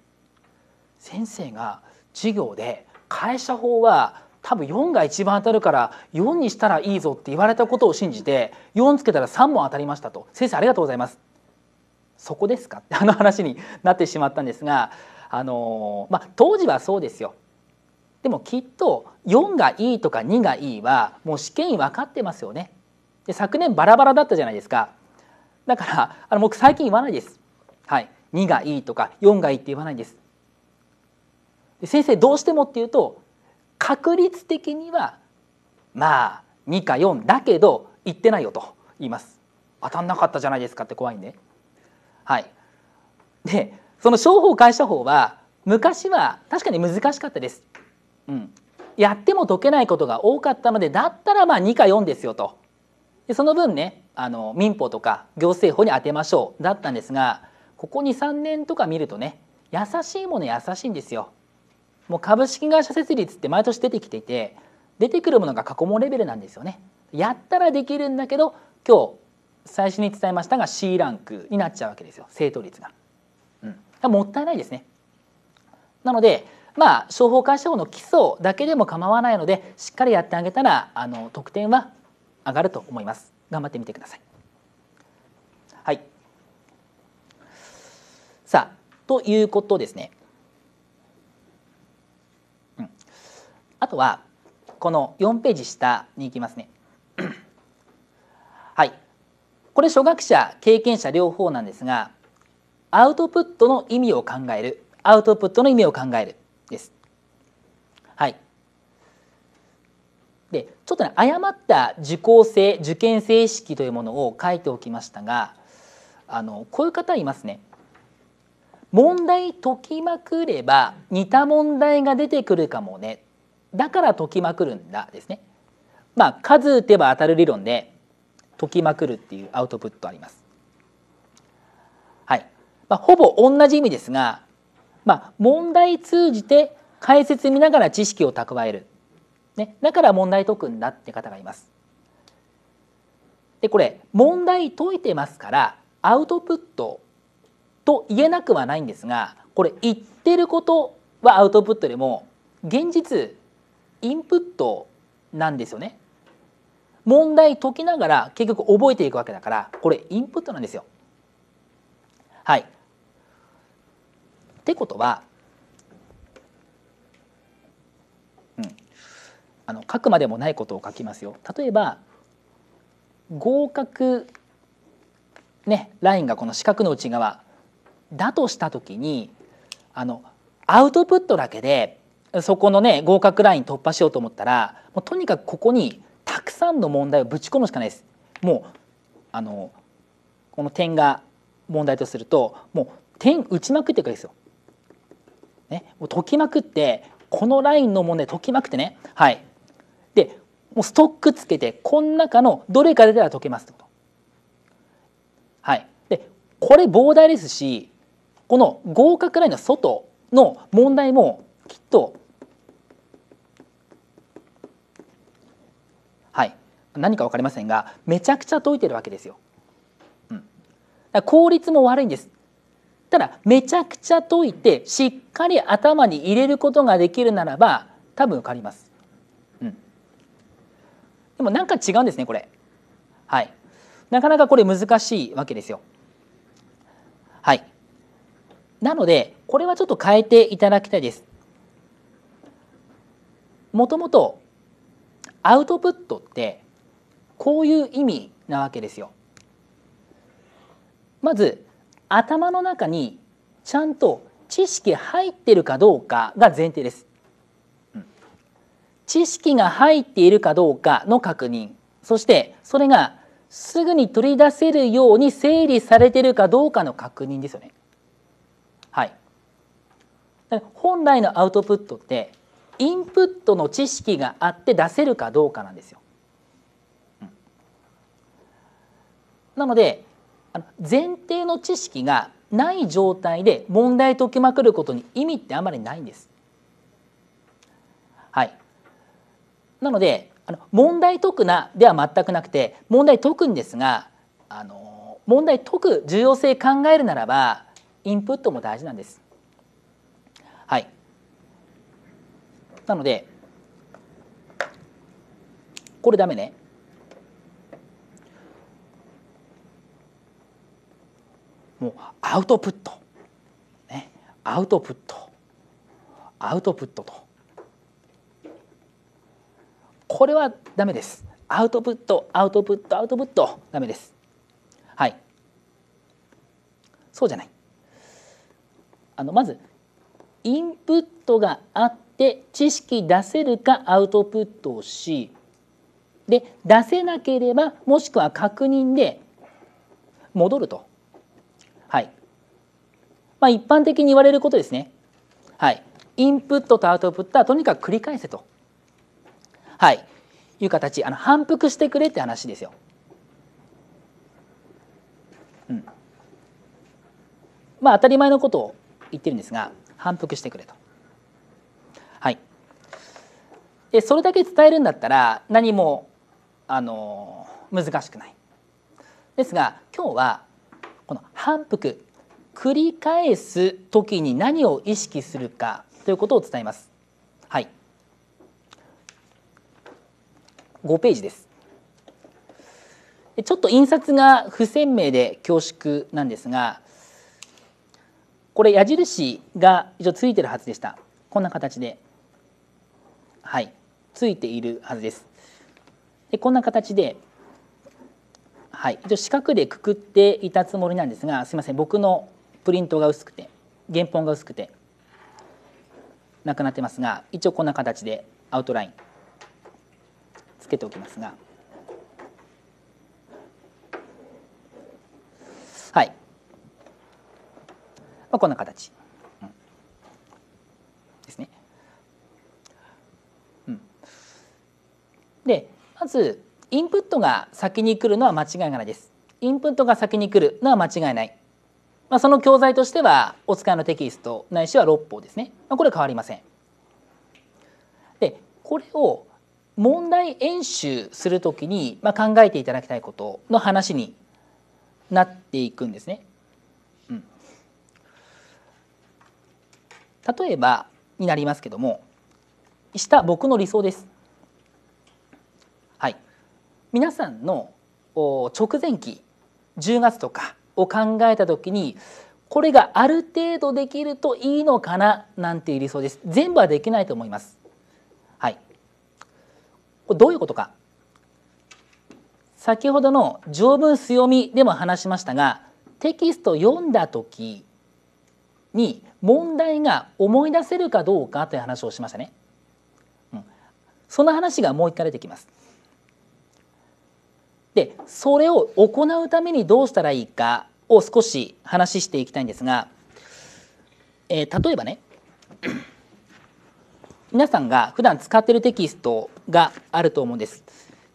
先生が授業で会社法は多分4が一番当たるから4にしたらいいぞって言われたことを信じて4つけたら3問当たりましたと先生ありがとうございますそこですかって [LAUGHS] あの話になってしまったんですがあのまあ当時はそうですよでもきっと4がいいとか2がいいはもう試験員分かってますよねで昨年バラバラだったじゃないですかだからあの僕最近言わないですはい2がいいとか4がいいって言わないですで先生どうしてもっていうと確率的にはまあ2か4だけど言ってないよと言います当たんなかったじゃないですかって怖いねはいでその商法会社法は昔は確かに難しかったです、うん、やっても解けないことが多かったのでだったらまあ2か4ですよとでその分ねあの民法とか行政法に当てましょうだったんですがここ23年とか見るとね優しいもの優しいんですよもう株式会社設立って毎年出てきていて出てくるものが過去問レベルなんですよね。やったらできるんだけど今日最初に伝えましたが C ランクになっちゃうわけですよ正答率が。うん、もったいないですね。なのでまあ商法解消法の基礎だけでも構わないのでしっかりやってあげたらあの得点は上がると思います。頑張ってみてください。はい。さあということですね。あとはこの4ページ下に行きますね。[CLEARS THROAT] はいこれ初学者経験者両方なんですがアウトプットの意味を考えるアウトプットの意味を考えるです。はい、でちょっとね誤った受講生受験生意識というものを書いておきましたがあのこういう方いますね。問題解きまくれば似た問題が出てくるかもねだから解きまくるんだですね。まあ、数打てば当たる理論で解きまくるっていうアウトプットあります。はいまあ、ほぼ同じ意味ですが、まあ、問題通じて解説見ながら知識を蓄える、ね、だから問題解くんだって方がいます。でこれ問題解いてますからアウトプットと言えなくはないんですがこれ言ってることはアウトプットでも現実インプットなんですよね。問題解きながら結局覚えていくわけだからこれインプットなんですよ。はい。ってことは、うん、あの書くまでもないことを書きますよ。例えば合格ねラインがこの四角の内側だとした時にあのアウトプットだけでそこのね合格ライン突破しようと思ったらもうとにかくここにたくさんの問題をぶち込むしかないです。もうあのこの点が問題とするともう点打ちまくっていくわけですよ。ね、もう解きまくってこのラインの問題解きまくってねはいでもうストックつけてこの中のどれか出たら解けますってこと。はい、でこれ膨大ですしこの合格ラインの外の問題もきっと何か分かりませんがめちゃくちゃ解いてるわけですよ。うん、効率も悪いんですただめちゃくちゃ解いてしっかり頭に入れることができるならば多分受かります。でもなんか違うんですねこれ。はい。なかなかこれ難しいわけですよ。はい。なのでこれはちょっと変えていただきたいです。もともとアウトプットってこういう意味なわけですよ。まず頭の中にちゃんと知識入ってるかどうかが前提です。知識が入っているかどうかの確認そしてそれがすぐに取り出せるように整理されてるかどうかの確認ですよね。はい、本来のアウトプットってインプットの知識があって出せるかどうかなんですよ。なので前提の知識がない状態で問題解きまくることに意味ってあまりないんです。はい、なのであの問題解くなでは全くなくて問題解くんですがあの問題解く重要性考えるならばインプットも大事なんです。はい、なのでこれダメねもうアウトプット、ね、アウトプットアウトプットとこれはダメですアウトプットアウトプットアウトプットダメですはいそうじゃないあのまずインプットがあって知識出せるかアウトプットをしで出せなければもしくは確認で戻るとまあ、一般的に言われることですね。はい、インプットとアウトプットはとにかく繰り返せと、はい、いう形あの反復してくれって話ですよ。うん、まあ当たり前のことを言ってるんですが反復してくれと。はい、でそれだけ伝えるんだったら何もあの難しくない。ですが今日はこの反復繰り返す時に何を意識するかということを伝えます。はい、5ページです。ちょっと印刷が不鮮明で恐縮なんですがこれ矢印が一応ついてるはずでしたこんな形ではいついているはずですでこんな形ではい一応四角でくくっていたつもりなんですがすみません僕のプリントが薄くて原本が薄くてなくなってますが一応こんな形でアウトラインつけておきますがはい、まあ、こんな形、うん、ですね。うん、でまずインプットが先に来るのは間違いがないです。インプットが先に来るのは間違いない。まあ、その教材としてはお使いのテキストないしは六法ですね、まあ、これ変わりません。でこれを問題演習するときに、まあ、考えていただきたいことの話になっていくんですね。うん、例えばになりますけども下僕の理想です。はい、皆さんの直前期10月とかを考えた時にこれがある程度できるといいのかななんていう理想です全部はできないと思いますはいこれどういうことか先ほどの条文強みでも話しましたがテキスト読んだ時に問題が思い出せるかどうかという話をしましたね、うん、その話がもう一回出てきますでそれを行うためにどうしたらいいかを少し話していきたいんですが、えー、例えばね [CLEARS THROAT] 皆さんが普段使ってるテキストがあると思うんです。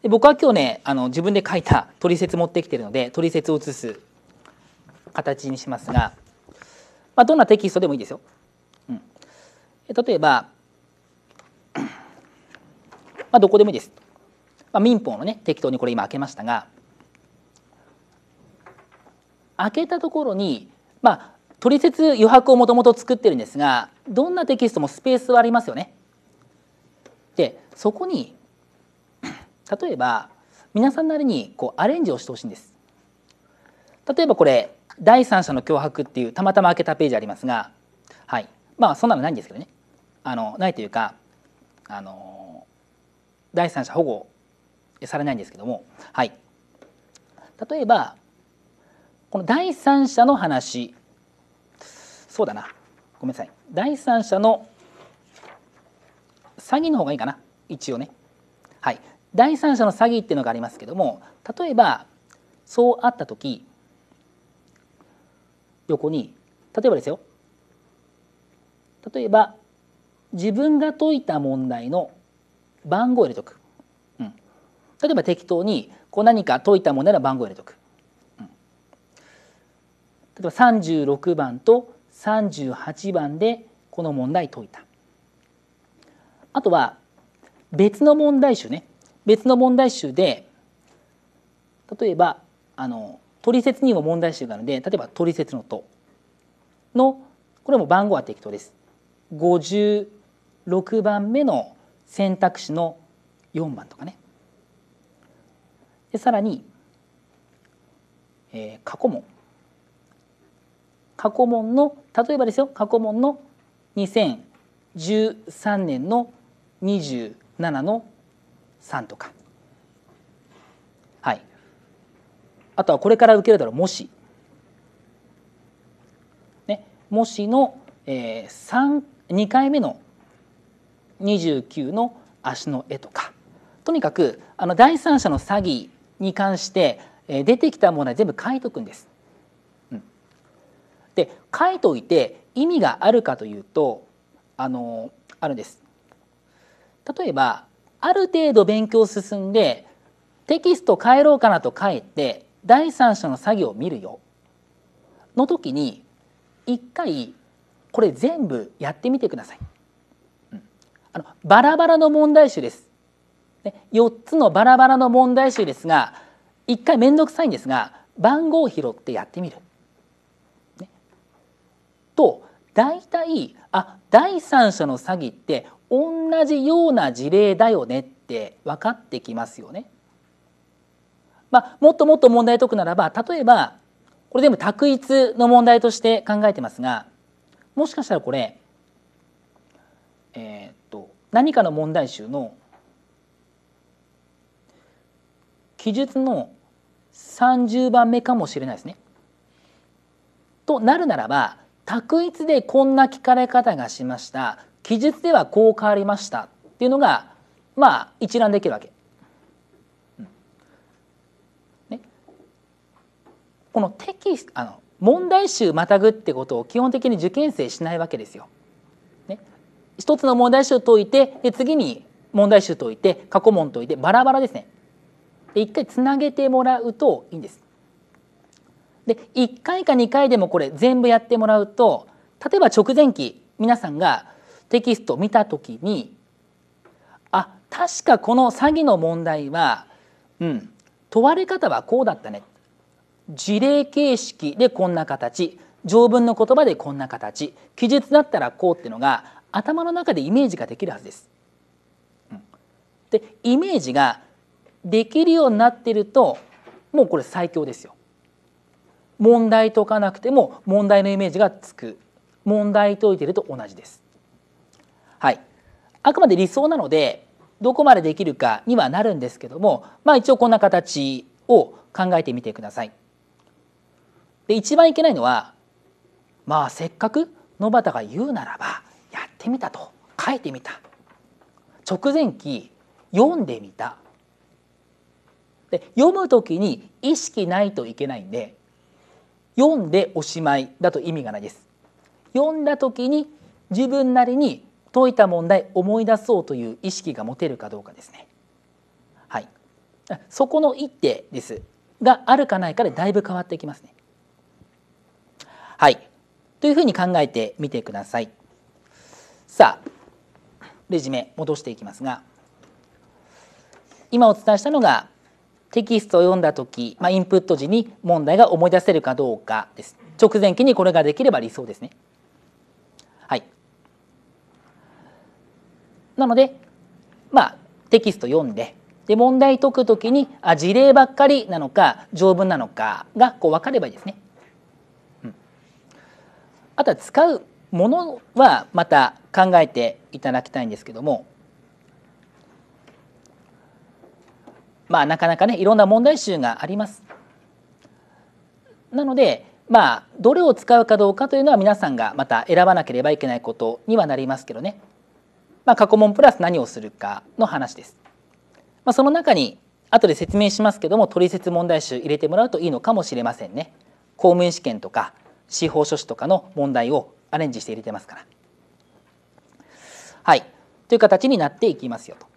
で僕は今日ねあの自分で書いた取説持ってきてるので取説を写す形にしますが、まあ、どんなテキストでもいいですよ。うん、例えば、[CLEARS THROAT] まあ、どこでもいいです。まあ、民法のね適当にこれ今開けましたが開けたところにまあ取説余白をもともと作ってるんですがどんなテキストもスペースはありますよね。でそこに [CLEARS THROAT] 例えば皆さんなりにこうアレンジをしてほしいんです。例えばこれ第三者の脅迫っていうたまたま開けたページありますが、はい、まあそんなのないんですけどねあのないというかあの第三者保護されないんですけども、はい、例えばこの第三者の話そうだなごめんなさい第三者の詐欺の方がいいかな一応ね。はい、第三者の詐欺っていうのがありますけども例えばそうあった時横に例えばですよ例えば自分が解いた問題の番号を入れとく例えば適当にこう何か解いたものなら番号を入れとく、うん、例えば36番と38番でこの問題解いたあとは別の問題集ね別の問題集で例えばあの取説にも問題集があるので例えば取説のとのこれも番号は適当です。56番目の選択肢の4番とかねでさらに、えー、過去問過去問の例えばですよ過去問の2013年の27の3とかはいあとはこれから受けるだろうもし、ね、もしの、えー、2回目の29の足の絵とかとにかくあの第三者の詐欺に関して出てきたものは全部書いとくんです。うん、で書いといて意味があるかというとあのあるんです。例えばある程度勉強進んでテキスト変えろうかなと書いて第三者の作業を見るよの時に一回これ全部やってみてください。あのバラバラの問題集です4つのバラバラの問題集ですが一回面倒くさいんですが番号を拾ってやってみる。ね、と大体あ第三者の詐欺って同じような事例だよねって分かってきますよね。まあ、もっともっと問題解くならば例えばこれ全部択一の問題として考えてますがもしかしたらこれ、えー、っと何かの問題集の記述の30番目かもしれないですね。となるならば択一でこんな聞かれ方がしました記述ではこう変わりましたっていうのがまあ一覧できるわけ。ね、このテキストあの問題集またぐってことを基本的に受験生しないわけですよ。ね、一つの問題集解いてで次に問題集解いて過去問解いてバラバラですね。で1回つなげてもらうといいんです。で1回か2回でもこれ全部やってもらうと例えば直前期皆さんがテキストを見た時にあ確かこの詐欺の問題は、うん、問われ方はこうだったね事例形式でこんな形条文の言葉でこんな形記述だったらこうっていうのが頭の中でイメージができるはずです。でイメージができるようになってるともうこれ最強ですよ。問題解かなくても問題のイメージがつく問題解いてると同じです。はい、あくまで理想なのでどこまでできるかにはなるんですけども、まあ、一応こんな形を考えてみてください。で一番いけないのはまあせっかく野端が言うならばやってみたと書いてみた直前期読んでみたで読む時に意識ないといけないんで読んでおしまいだと意味がないです。読んだ時に自分なりに解いた問題思い出そうという意識が持てるかどうかですね。はい、そこの一手ですがあるかないかでだいぶ変わってきますね。はいというふうに考えてみてください。さあレジュメ戻していきますが今お伝えしたのがテキストを読んだ時、まあ、インプット時に問題が思い出せるかどうかです直前期にこれができれば理想ですねはいなのでまあテキスト読んでで問題解く時にあ事例ばっかりなのか条文なのかがこう分かればいいですね、うん、あとは使うものはまた考えていただきたいんですけどもまあ、なかなかねいろんな問題集があります。なのでまあどれを使うかどうかというのは皆さんがまた選ばなければいけないことにはなりますけどね、まあ、過去問プラス何をするかの話です。まあ、その中に後で説明しますけども取説問題集入れてもらうといいのかもしれませんね。公務員試験とか司法書士とかの問題をアレンジして入れてますから。はいという形になっていきますよと。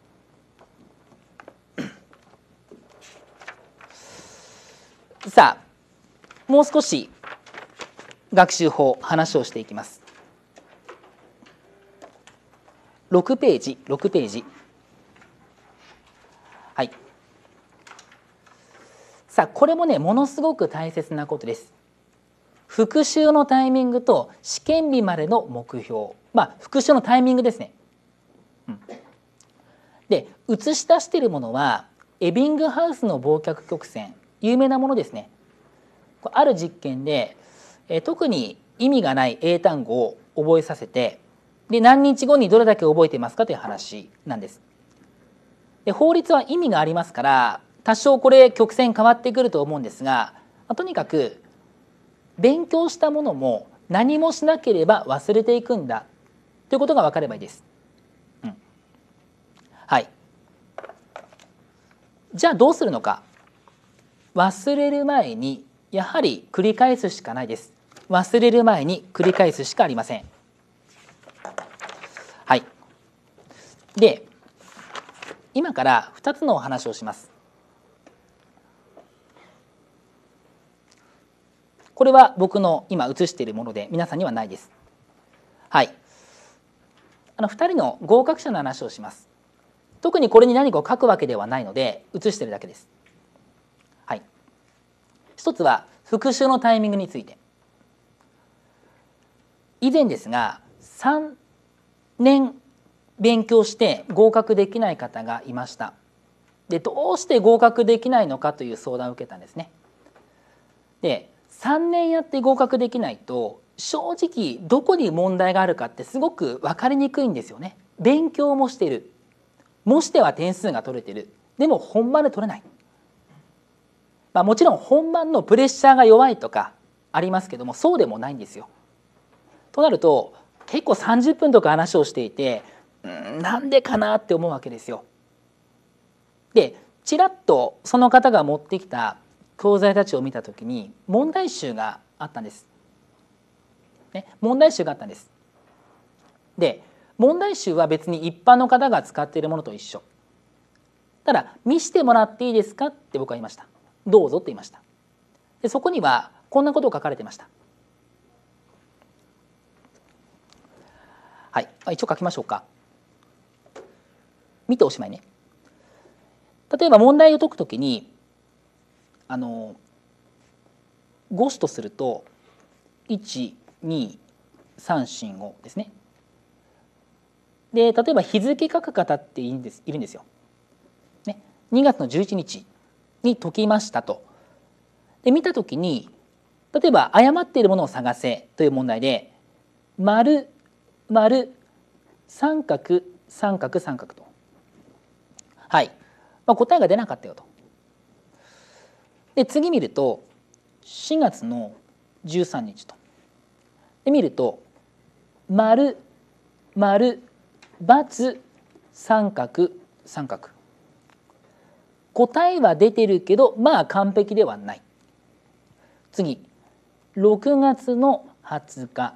さあもう少し学習法話をしていきます6ページ6ページはいさあこれもねものすごく大切なことです復習のタイミングと試験日までの目標まあ復習のタイミングですね、うん、で映し出しているものはエビングハウスの忘却曲線有名なものですね。ある実験で、え特に意味がない英単語を覚えさせてで何日後にどれだけ覚えてますかという話なんです。で法律は意味がありますから多少これ曲線変わってくると思うんですがとにかく勉強したものも何もしなければ忘れていくんだということが分かればいいです。うん、はいじゃあどうするのか忘れる前にやはり繰り返すしかないです忘れる前に繰り返すしかありませんはいで今から2つのお話をしますこれは僕の今写しているもので皆さんにはないですはいあの2人の合格者の話をします特にこれに何かを書くわけではないので写してるだけです一つは復習のタイミングについて以前ですが3年勉強して合格できない方がいましたでどうして合格できないのかという相談を受けたんですねで3年やって合格できないと正直どこに問題があるかってすごく分かりにくいんですよね勉強もしてるもしては点数が取れてるでも本番で取れないまあ、もちろん本番のプレッシャーが弱いとかありますけどもそうでもないんですよ。となると結構30分とか話をしていてんなんでかなって思うわけですよ。でちらっとその方が持ってきた教材たちを見た時に問題集があったんです。ね、問題集があったんです。で問題集は別に一般の方が使っているものと一緒。ただ見してもらっていいですかって僕は言いました。どうぞ」って言いましたでそこにはこんなことを書かれてましたはい一応書きましょうか見ておしまいね例えば問題を解くときにあの5子とすると12345ですねで例えば日付書く方っていいんですいるんですよ。ね、2月の11日に解きましたと。で見た時に例えば誤っているものを探せという問題で丸丸三角三角三角と。はい、まあ、答えが出なかったよと。で次見ると4月の13日と。で見ると丸丸×三角三角答えは出てるけどまあ完璧ではない次6月の20日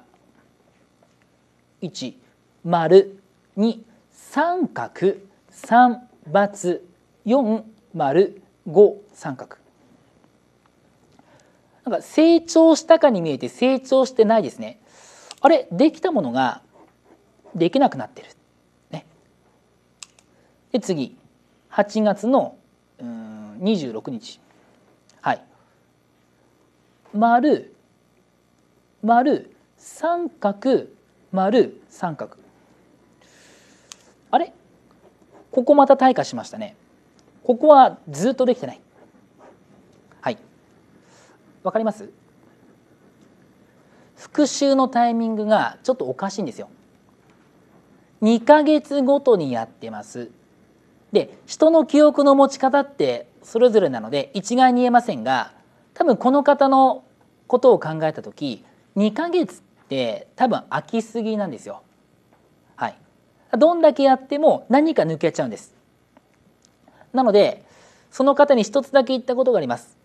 1丸2三角三バツ四丸五三角なんか成長したかに見えて成長してないですねあれできたものができなくなってる、ね、で次8月の26日はい丸丸三角丸三角あれここまた退化しましたねここはずっとできてないはいわかります復習のタイミングがちょっとおかしいんですよ2ヶ月ごとにやってますで人の記憶の持ち方ってそれぞれなので一概に言えませんが多分この方のことを考えた時2ヶ月って多分空きすぎなんですよ。はい、どんだけやっても何か抜けちゃうんです。なのでその方に一つだけ言ったことがあります。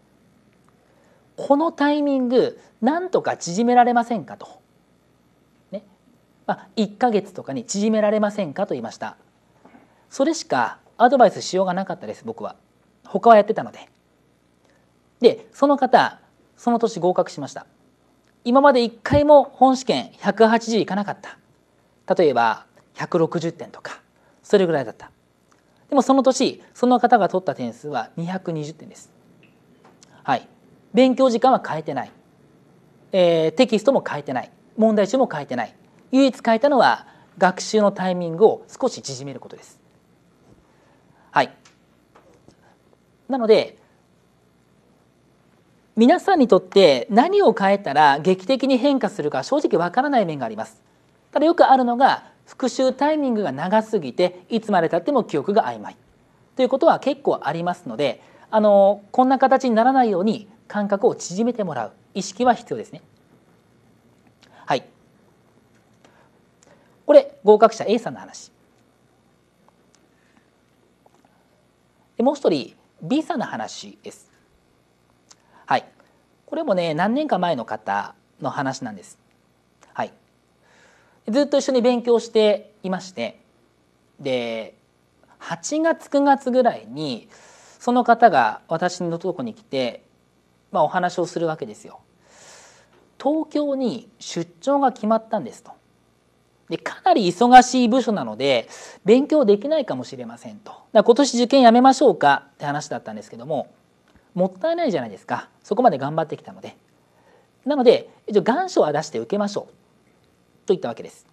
このタイミングなんとか縮められませんかと、ねまあ、1ヶ月とかに縮められませんかと言いましたそれしかアドバイスしようがなかったです僕は他はやってたのででその方その年合格しました今まで1回も本試験180いかなかった例えば160点とかそれぐらいだったでもその年その方が取った点数は220点ですはい勉強時間は変えてない、えー、テキストも変えてない問題集も変えてない唯一変えたのは学習のタイミングを少し縮めることですなので皆さんにとって何を変えたら劇的に変化するか正直わからない面があります。ただよくあるのが復習タイミングが長すぎていつまでたっても記憶が曖昧ということは結構ありますのであのこんな形にならないように感覚を縮めてもらう意識は必要ですね。はい、これ合格者 A さんの話。もう一人ビザの話です。はい、これもね何年か前の方の話なんです。はい、ずっと一緒に勉強していましてで8月9月ぐらいにその方が私のとこに来て、まあ、お話をするわけですよ。東京に出張が決まったんですと。でかなり忙しい部署なので勉強できないかもしれませんとだ今年受験やめましょうかって話だったんですけどももったいないじゃないですかそこまで頑張ってきたのでなので一応願書は出して受けましょうと言ったわけです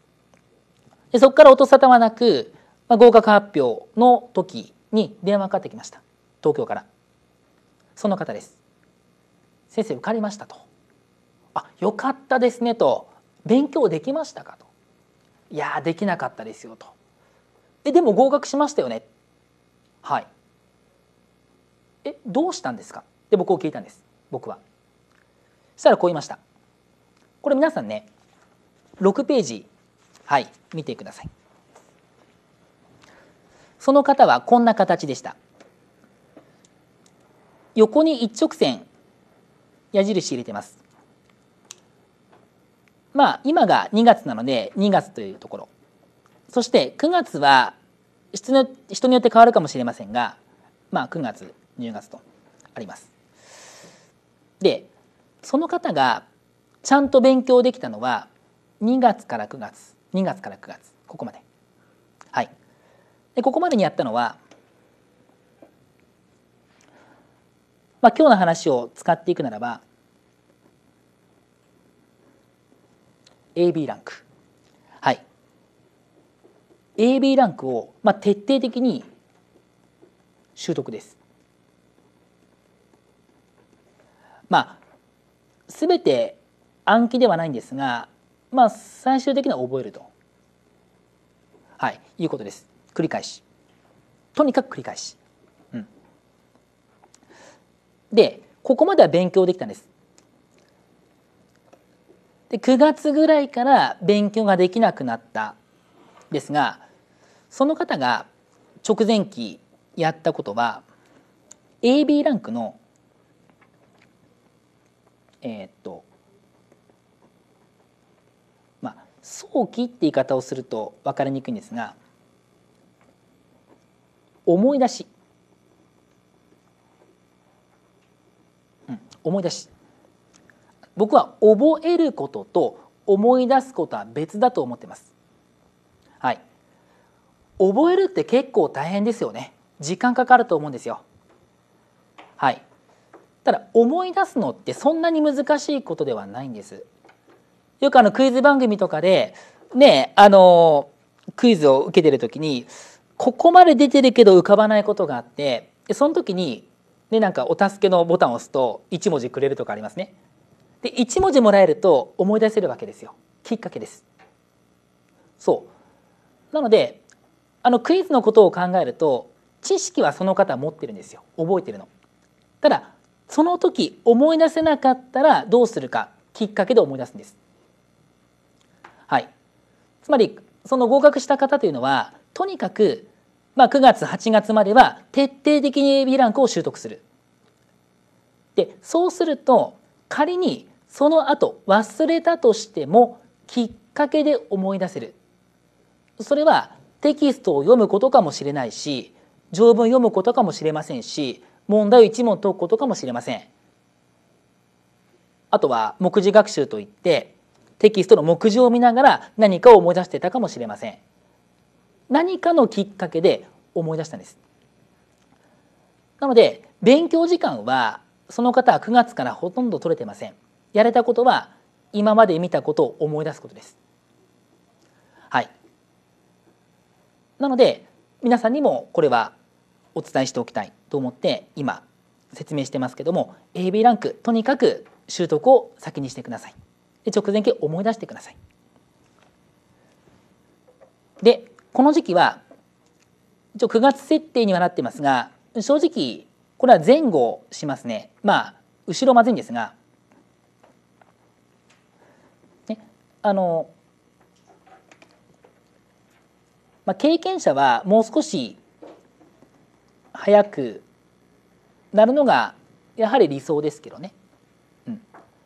でそこから音沙汰はなく、まあ、合格発表の時に電話かかってきました東京からその方です先生受かりましたとあよかったですねと勉強できましたかといやできなかったですよとえでも合格しましたよねはいえどうしたんですかで僕を聞いたんです僕はそしたらこう言いましたこれ皆さんね6ページはい見てくださいその方はこんな形でした横に一直線矢印入れてますまあ今が2月なので2月というところそして9月は人によって変わるかもしれませんが、まあ、9月10月とあります。でその方がちゃんと勉強できたのは2月から9月2月から9月ここまで。はい、でここまでにやったのは、まあ、今日の話を使っていくならば AB ランクはい AB ランクを、まあ、徹底的に習得ですまあ全て暗記ではないんですがまあ最終的には覚えるとはいいうことです繰り返しとにかく繰り返し、うん、でここまでは勉強できたんですで9月ぐらいから勉強ができなくなったですがその方が直前期やったことは AB ランクのえー、っとまあ早期って言い方をすると分かりにくいんですが思い出し、うん、思い出し僕は覚えることと思い出すことは別だと思ってます。はい、覚えるって結構大変ですよね時間かかると思うんですよ。はい、ただ思い出すのってそんなに難しいことではないんです。よくあのクイズ番組とかでねあのクイズを受けてる時にここまで出てるけど浮かばないことがあってその時に、ね、なんかお助けのボタンを押すと一文字くれるとかありますね。で1文字もらえると思い出せるわけですよきっかけですそうなのであのクイズのことを考えると知識はその方持ってるんですよ覚えてるのただその時思い出せなかったらどうするかきっかけで思い出すんですはいつまりその合格した方というのはとにかくまあ、9月8月までは徹底的に AB ランクを習得する。でそうすると仮にその後忘れたとしてもきっかけで思い出せるそれはテキストを読むことかもしれないし条文読むことかもしれませんし問題を1問解くことかもしれませんあとは目次学習といってテキストの目次を見ながら何かを思い出してたかもしれません何かのきっかけで思い出したんですなので勉強時間はその方は9月からほとんど取れてませんやれたことは今まで見たことを思い出すことです。はい、なので皆さんにもこれはお伝えしておきたいと思って今説明してますけども AB ランクとにかく習得を先にしてください。で直前期思い出してください。でこの時期は一応9月設定にはなってますが正直これは前後しますねまあ後ろまずいんですがあの、まあ、経験者はもう少し早くなるのがやはり理想ですけどね。うん、で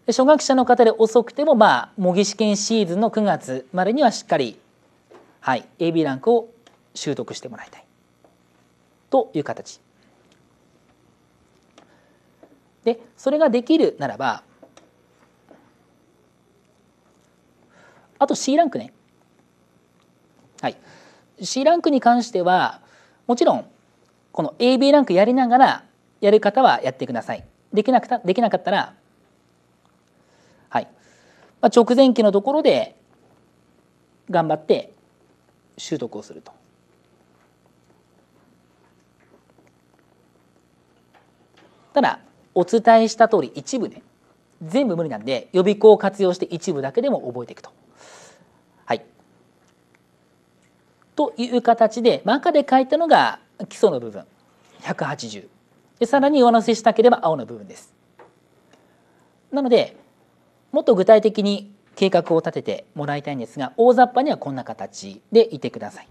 初学者の方で遅くてもまあ模擬試験シーズンの9月までにはしっかり、はい、AB ランクを習得してもらいたいという形。でそれができるならばあと C ランクね。はい、C ランクに関してはもちろんこの AB ランクやりながらやる方はやってください。できなくたできなかったら、はいまあ、直前期のところで頑張って習得をすると。ただお伝えした通り一部ね全部無理なんで予備校を活用して一部だけでも覚えていくと。はい。という形で、赤で書いたのが基礎の部分180でさらに上乗せしたければ青の部分です。なのでもっと具体的に計画を立ててもらいたいんですが大雑把にはこんな形でいてください。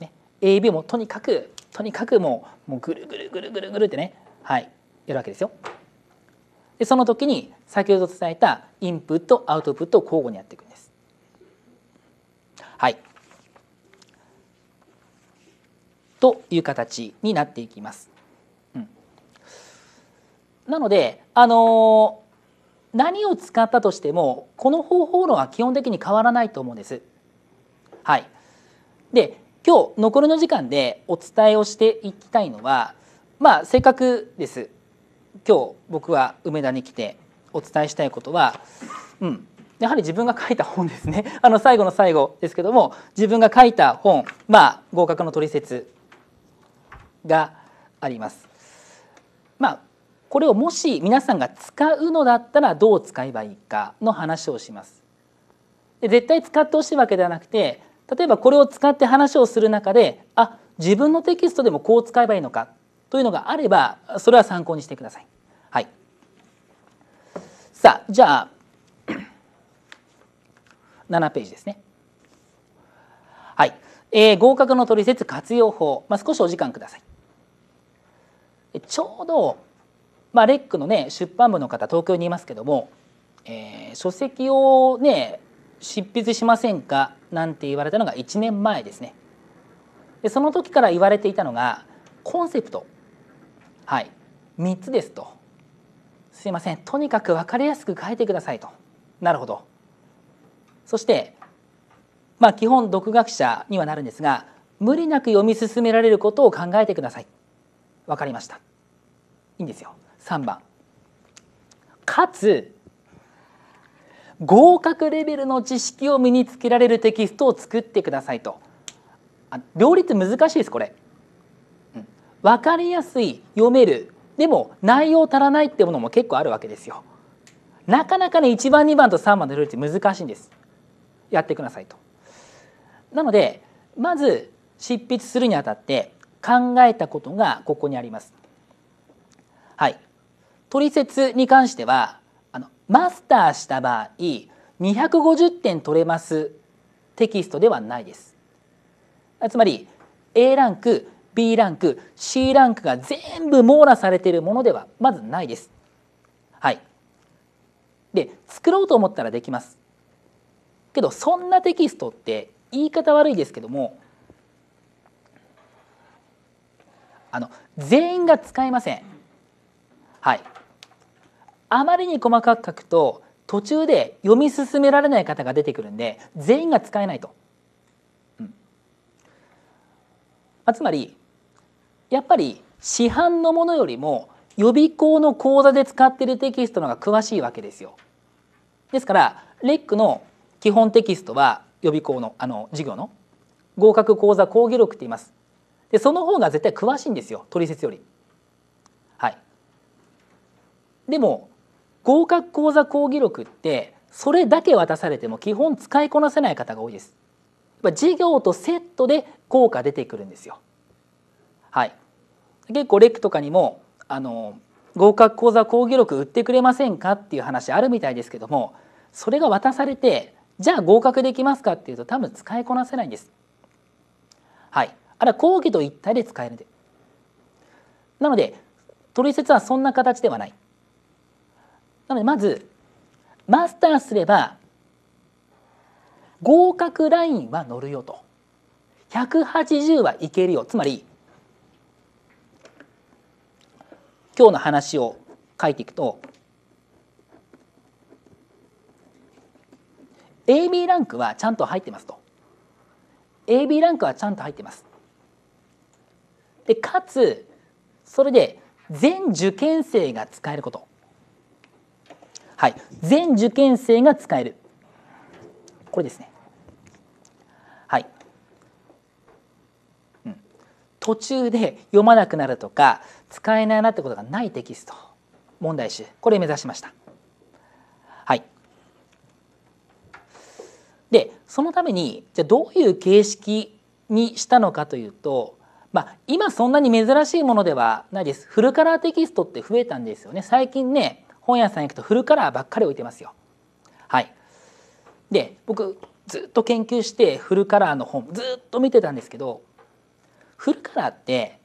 ね、AB もとにかくとにかくもうもうぐるぐるぐるぐるぐるってねはいやるわけですよ。でその時に先ほど伝えたインプットアウトプットを交互にやっていくんです。はい。という形になっていきます。うん、なので、あのー、何を使ったとしてもこの方法論は基本的に変わらないと思うんです。はい、で今日残りの時間でお伝えをしていきたいのはまあせっかくです今日僕は梅田に来てお伝えしたいことは、うん、やはり自分が書いた本ですね [LAUGHS] あの最後の最後ですけども自分が書いた本まあ合格の取説があります。まあこれをもし皆さんが使うのだったらどう使えばいいかの話をします。で絶対使ってほしいわけではなくて例えばこれを使って話をする中であ自分のテキストでもこう使えばいいのかというのがあればそれは参考にしてください。はい、さあじゃあ7ページですね。はい、えー、合格の取説活用法、まあ、少しお時間ください。ちょうど、まあ、レックの、ね、出版部の方東京にいますけども、えー、書籍を、ね、執筆しませんかなんて言われたのが1年前ですね。でその時から言われていたのがコンセプト、はい、3つですと「すいませんとにかく分かりやすく書いてください」と「なるほどそしてまあ基本独学者にはなるんですが無理なく読み進められることを考えてください。わかりました。いいんですよ。3番。かつ合格レベルの知識を身につけられるテキストを作ってくださいと。あ両立難しいですこれ。分かりやすい読めるでも内容足らないってものも結構あるわけですよ。なかなかね1番2番と3番の両立難しいんです。やってくださいと。なのでまず執筆するにあたって考えたことがここにあります。はい、取説に関してはあのマスターした場合250点取れますテキストではないです。つまり A ランク B ランク C ランクが全部網羅されているものではまずないです。はい、で作ろうと思ったらできます。けどそんなテキストって言い方悪いですけどもあの全員が使えません。はい、あまりに細かく書くと途中で読み進められない方が出てくるんで全員が使えないと。うんまあ、つまりやっぱり市販のものよりも予備校の講座で使ってるテキストの方が詳しいわけですよ。ですからレックの基本テキストは予備校のあの授業の合格講座講義録って言いますでその方が絶対詳しいんですよ取説よりはいでも合格講座講義録ってそれだけ渡されても基本使いこなせない方が多いですやっぱ授業とセットで効果出てくるんですよはい結構レックとかにもあの合格講座講義録売ってくれませんかっていう話あるみたいですけどもそれが渡されてじゃあ合格できますかっていうと多分使いこなせないんです。はい、あれは講義と一体で使えるでなので取説はそんな形ではない。なのでまずマスターすれば合格ラインは乗るよと180はいけるよつまり今日の話を書いていくと AB ランクはちゃんと入ってますと AB ランクはちゃんと入ってますでかつそれで全受験生が使えることはい全受験生が使えるこれですねはい、うん、途中で読まなくなるとか使えないなってことがないテキスト問題集これ目指しました。でそのためにじゃどういう形式にしたのかというと、まあ、今そんなに珍しいものではないですフルカラーテキストって増えたんですよね最近ね本屋さん行くとフルカラーばっかり置いてますよ。はい、で僕ずっと研究してフルカラーの本ずっと見てたんですけどフルカラーって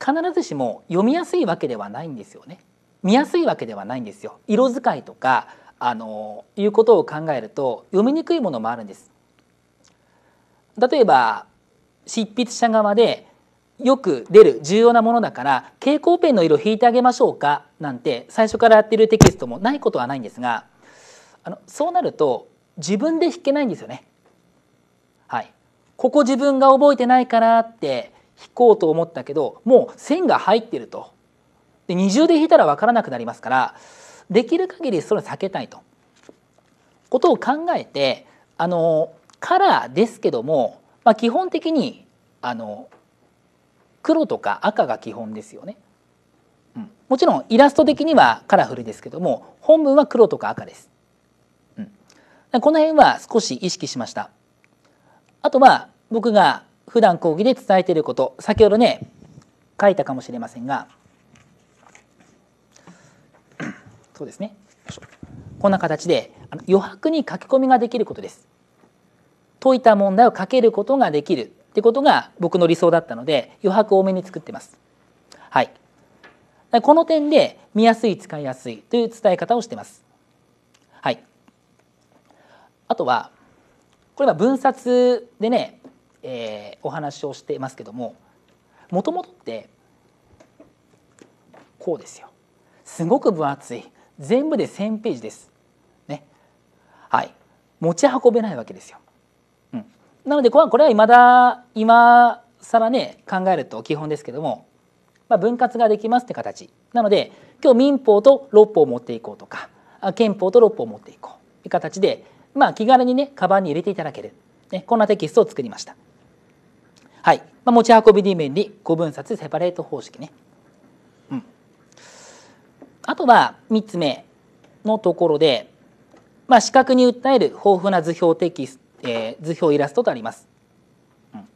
必ずしも読みやすいわけではないんですよね。見やすいわけではないんですよ。色使いとかあのいうことを考えると読みにくいものもあるんです。例えば執筆者側でよく出る重要なものだから蛍光ペンの色を引いてあげましょうかなんて最初からやってるテキストもないことはないんですがあのそうなると自分で引けないんですよね。はい、ここ自分が覚えてないからって引こうと思ったけどもう線が入ってるとで二重で引いたら分からなくなりますからできる限りそれを避けたいとことを考えてあのカラーですけども、まあ、基本的にあの黒とか赤が基本ですよね、うん、もちろんイラスト的にはカラフルですけども本文は黒とか赤です、うん、この辺は少し意識しましたあとは僕が普段講義で伝えていること先ほどね書いたかもしれませんがそうですねこんな形で余白に書き込みができることです解いた問題を書けることができるってことが僕の理想だったので余白多めに作ってますはいこの点で見やすい使いやすいという伝え方をしてますはいあとはこれは分冊でね、えー、お話をしてますけどももともとってこうですよすごく分厚い全部で1,000ページです。ねはい、持ち運べないわけですよ。うん、なのでこれは未だ今更ね考えると基本ですけども、まあ、分割ができますって形なので今日民法と六法を持っていこうとか憲法と六法を持っていこうという形で、まあ、気軽にねカバンに入れていただける、ね、こんなテキストを作りました。はいまあ、持ち運びに便利5分冊セパレート方式ねあとは3つ目のところで、まあ、視覚に訴える豊富な図表テキスト、えー、図表イラストとあります。うんま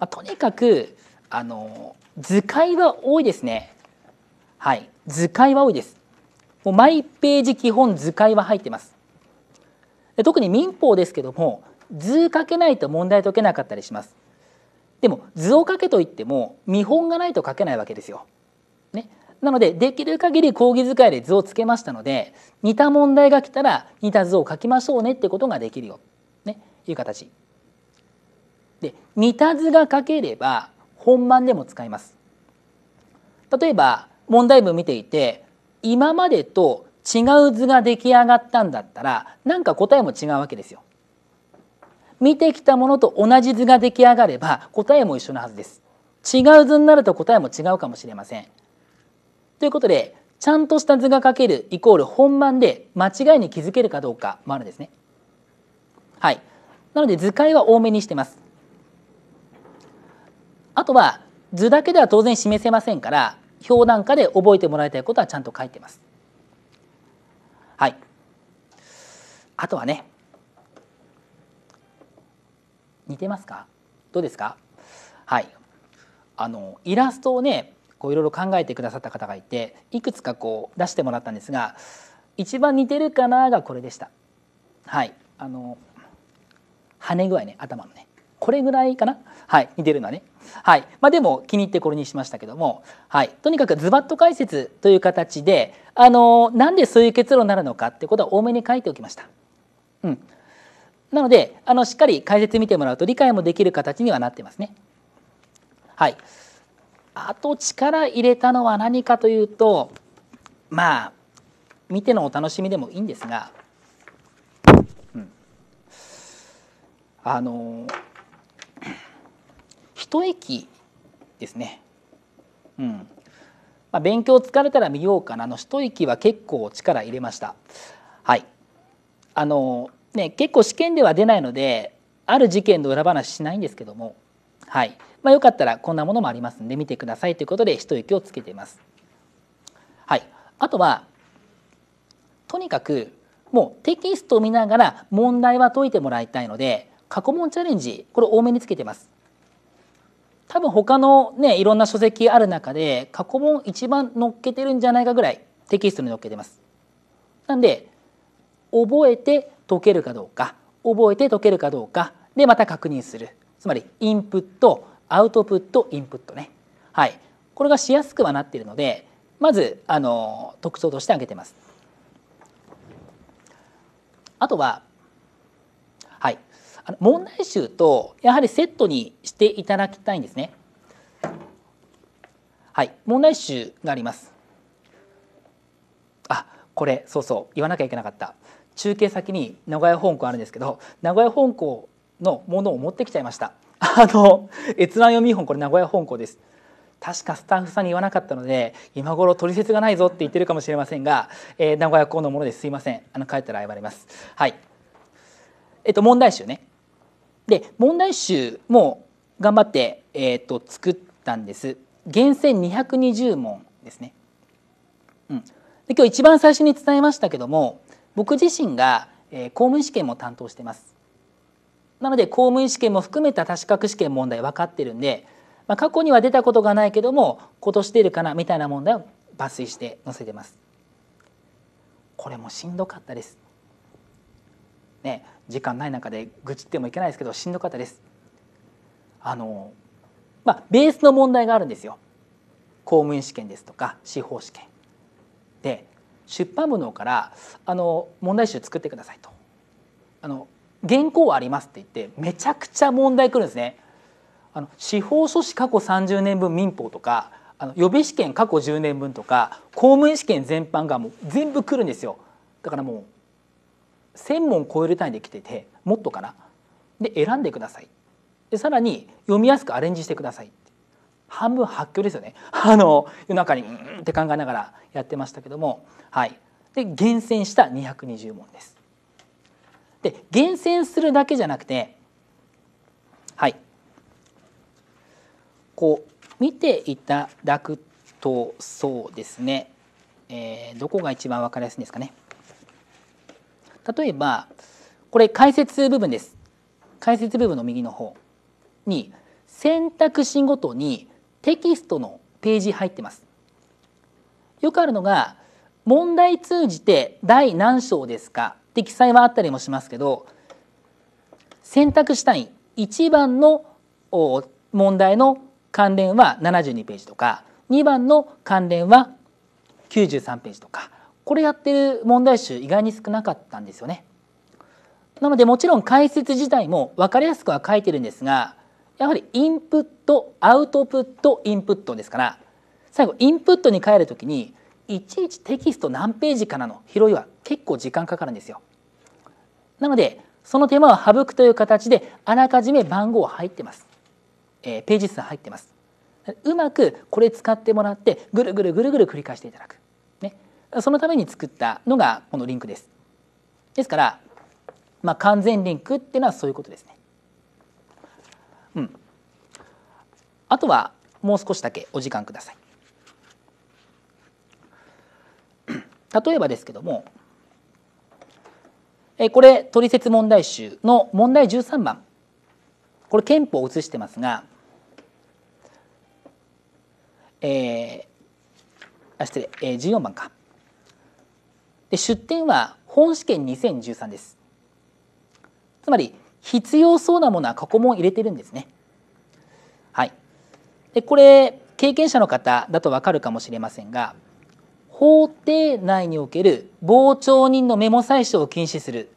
あ、とにかくあの図解は多いですね。はい、図解は多いです。もうマイページ基本図解は入ってます。で特に民法ですけども図書けないと問題解けなかったりします。でも図を書けといっても見本がないと書けないわけですよ。ね、なのでできる限り講義使いで図をつけましたので似た問題が来たら似た図を書きましょうねってことができるよ、ね、いう形。で似た図が書ければ本番でも使います。例えば問題文見ていて今までと違う図が出来上がったんだったら何か答えも違うわけですよ。見てきたものと同じ図が出来上がれば答えも一緒なはずです。違う図になると答えも違うかもしれません。ということでちゃんとした図が書けるイコール本番で間違いに気づけるかどうかもあるんですね。はい、なので図解は多めにしてます。あとは図だけでは当然示せませんから表なんかで覚えてもらいたいことはちゃんと書いてます。はい、あとはね似てますかどうですかはいあのイラストをねこういろいろ考えてくださった方がいていくつかこう出してもらったんですが一番似てるかながこれでした。はいあの跳ね具合ね頭のねこれぐらいかなはい似てるのはねはいまあ、でも気に入ってこれにしましたけどもはいとにかくズバッと解説という形であのなんでそういう結論になるのかってことは多めに書いておきました。うん、なのであのしっかり解説見てもらうと理解もできる形にはなってますね。はいあと力入れたのは何かというとまあ見てのお楽しみでもいいんですが、うん、あの一駅ですね、うんまあ、勉強疲れたら見ようかなの一息は結構力入れました。はいあのね、結構試験では出ないのである事件の裏話しないんですけどもはい。まあ、よかったらこんなものもありますんで見てくださいということで一息をつけています。はい。あとはとにかくもうテキストを見ながら問題は解いてもらいたいので過去問チャレンジこれ多めにつけてます。多分他のねいろんな書籍ある中で過去問一番載っけてるんじゃないかぐらいテキストに載っけてます。なんで覚えて解けるかどうか覚えて解けるかどうかでまた確認するつまりインプットアウトプットインプットねはいこれがしやすくはなっているのでまずあの特徴として挙げてます。あとは、はい、問題集とやはりセットにしていただきたいんですね。はい、問題集があります。あ、これそうそう言わなきゃいけなかった。中継先に名古屋本校あるんですけど、名古屋本校のものを持ってきちゃいました。[LAUGHS] あの閲覧読み本これ名古屋本校です。確かスタッフさんに言わなかったので今頃取説がないぞって言ってるかもしれませんが、えー、名古屋校のものですいませんあの帰ったら謝ります。はいえっと、問題集ねで問題集も頑張って、えっと作ったんです厳選220問ですね、うん、で今日一番最初に伝えましたけども僕自身が、えー、公務員試験も担当してますなので公務員試験も含めた多資格試験問題分かってるんで、まあ、過去には出たことがないけども今年出るかなみたいな問題を抜粋して載せてます。これもしんどかったです。ね、時間ない中で愚痴ってもいけないですけどしんどかったです。あのまあ、ベースの問題があるんですよ。公務員試験ですとか司法試験で出版部の方からあの問題集作ってくださいとあの原稿ありますって言ってめちゃくちゃ問題くるんですね。あの司法書士過去30年分民法とかあの予備試験過去10年分とか公務員試験全般がもう全部来るんですよだからもう専門超える単位で来ててもっとかなで選んでくださいでさらに読みやすくアレンジしてください半分発狂ですよねあの夜中にうんって考えながらやってましたけどもはいで厳選した220問ですで厳選するだけじゃなくてはいこう見ていただくとそうですね、えー、どこが一番分かりやすいんですかね。例えばこれ解説部分です。解説部分の右の方に選択肢ごとにテキストのページ入ってます。よくあるのが問題通じて第何章ですかで記載はあったりもしますけど選択したい1番の問題の関連は72ページとか2番の関連は93ページとかこれやってる問題集意外に少なかったんですよね。なのでもちろん解説自体も分かりやすくは書いてるんですがやはりインプットアウトプットインプットですから最後インプットに変える時にいちいちテキスト何ページかなの拾いは結構時間かかるんですよ。なのでその手間を省くという形であらかじめ番号入ってます、えー、ページ数入ってますうまくこれ使ってもらってぐるぐるぐるぐる繰り返していただく、ね、そのために作ったのがこのリンクですですから、まあ、完全リンクっていうのはそういうことですね、うん、あとはもう少しだけお時間ください例えばですけどもえこれ取説問題集の問題13番これ憲法を写してますが、えー、あ失礼、えー、14番かで出典は本試験2013ですつまり必要そうなものは過去問入れてるんですねはいでこれ経験者の方だと分かるかもしれませんが法廷内における傍聴人のメモ採取を禁止する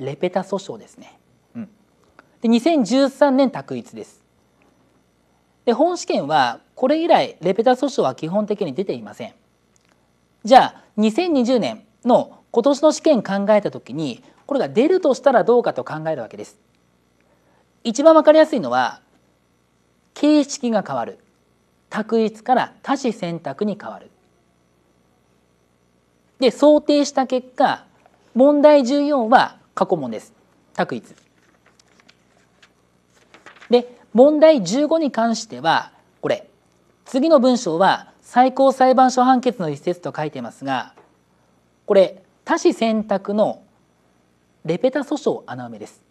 レペタ訴訟ですね、うん、で2013年択一ですで本試験はこれ以来レペタ訴訟は基本的に出ていませんじゃあ2020年の今年の試験考えたときにこれが出るとしたらどうかと考えるわけです一番わかりやすいのは形式が変わる択一から多子選択に変わるで想定した結果問題14は過去問です択一。で問題15に関してはこれ次の文章は最高裁判所判決の一節と書いてますがこれ多子選択のレペタ訴訟穴埋めです。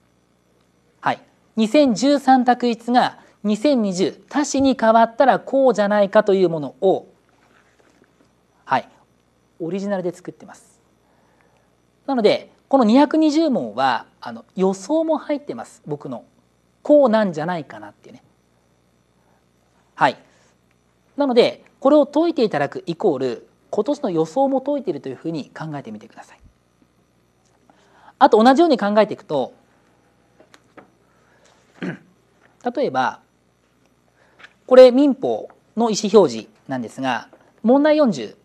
はい、2013択一が2020多子に変わったらこうじゃないかというものをはいオリジナルで作ってますなのでこの220問はあの予想も入ってます僕のこうなんじゃないかなっていうねはいなのでこれを解いていただくイコール今年の予想も解いているというふうに考えてみてくださいあと同じように考えていくと [CLEARS THROAT] 例えばこれ民法の意思表示なんですが問題40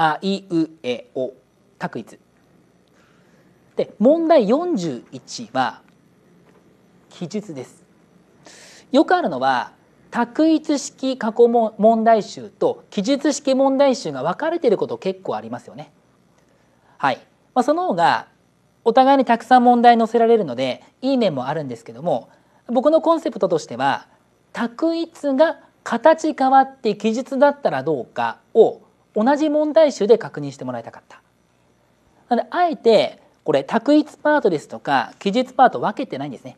あいうえお択一で問題41は記述ですよくあるのは択一式過去問題集と記述式問題集が分かれていること結構ありますよね。はい、まあ、その方がお互いにたくさん問題載せられるのでいい面もあるんですけども僕のコンセプトとしては択一が形変わって記述だったらどうかを同じ問題集で確認してもらいたかった。なのであえてこれ択一パートですとか記述パート分けてないんですね。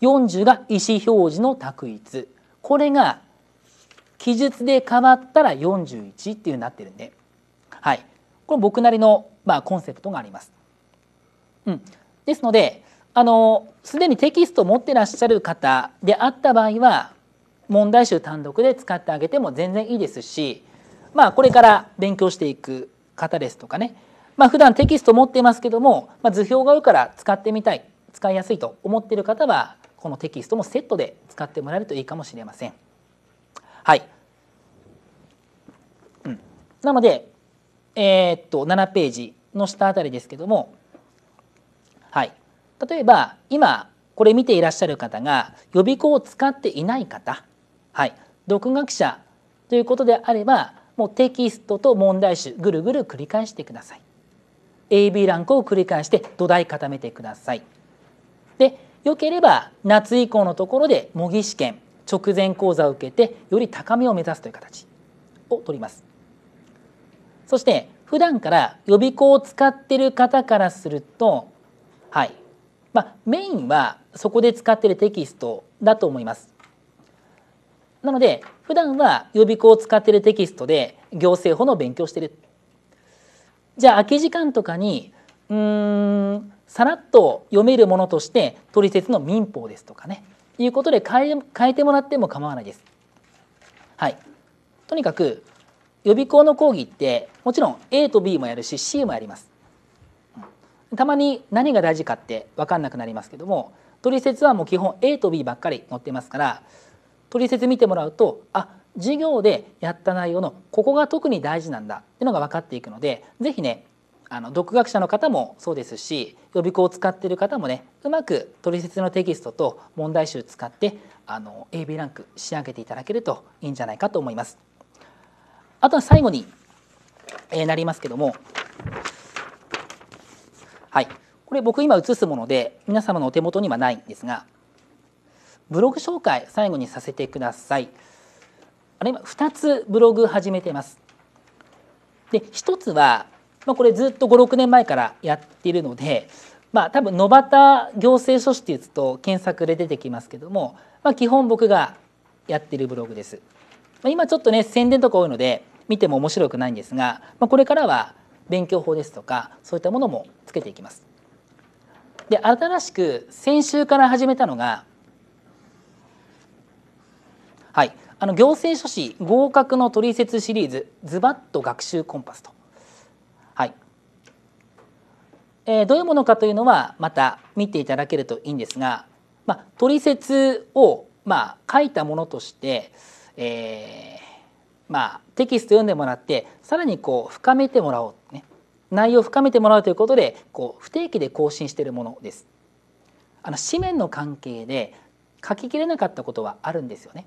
40が意思表示の択一これが記述で変わったら41っていうなってるんで、はい、これ僕なりの、まあ、コンセプトがあります。うん、ですのですでにテキストを持ってらっしゃる方であった場合は問題集単独で使ってあげても全然いいですしまあ、これから勉強していく方ですとかね、まあ、普段テキスト持っていますけども、まあ、図表があるから使ってみたい使いやすいと思っている方はこのテキストもセットで使ってもらえるといいかもしれません。はい、うん、なので、えー、っと7ページの下あたりですけども、はい、例えば今これ見ていらっしゃる方が予備校を使っていない方、はい、独学者ということであればもうテキストと問題集ぐるぐる繰り返してください。AB ランクを繰り返して土台固めてください。でよければ夏以降のところで模擬試験直前講座を受けてより高みを目指すという形を取ります。そして普段から予備校を使っている方からするとはいまあ、メインはそこで使っているテキストだと思います。なので普段は予備校を使っているテキストで行政法の勉強しているじゃあ空き時間とかにうんさらっと読めるものとして取説の民法ですとかねいうことで変え変えてもらっても構わないです。はい、とにかく予備校の講義ってもちろん A と B もやるし C もやります。たまに何が大事かって分かんなくなりますけども取説はもう基本 A と B ばっかり載ってますから取説見てもらうとあ授業でやった内容のここが特に大事なんだっていうのが分かっていくのでぜひねあの独学者の方もそうですし予備校を使ってる方もねうまく取説のテキストと問題集を使ってあの AB ランク仕上げていただけるといいんじゃないかと思います。あとは最後に、えー、なりますけどもはいこれ僕今写すもので皆様のお手元にはないんですがブログ紹介最後にさせてくださいあれ今2つブログ始めてますで1つは、まあ、これずっと56年前からやっているのでまあ多分野端行政書士っていうと検索で出てきますけども、まあ、基本僕がやってるブログです、まあ、今ちょっとね宣伝とか多いので見ても面白くないんですが、まあ、これからは勉強法ですとかそういったものもつけていきますで新しく先週から始めたのがはい、あの行政書士合格の取説シリーズズバッと学習コンパスと、はいえー、どういうものかというのはまた見ていただけるといいんですが、まあ、取説を、まあ、書いたものとして、えーまあ、テキスト読んでもらってさらにこう深めてもらおう、ね、内容を深めてもらうということでこう不定期で更新しているものです。あの紙面の関係で書ききれなかったことはあるんですよね。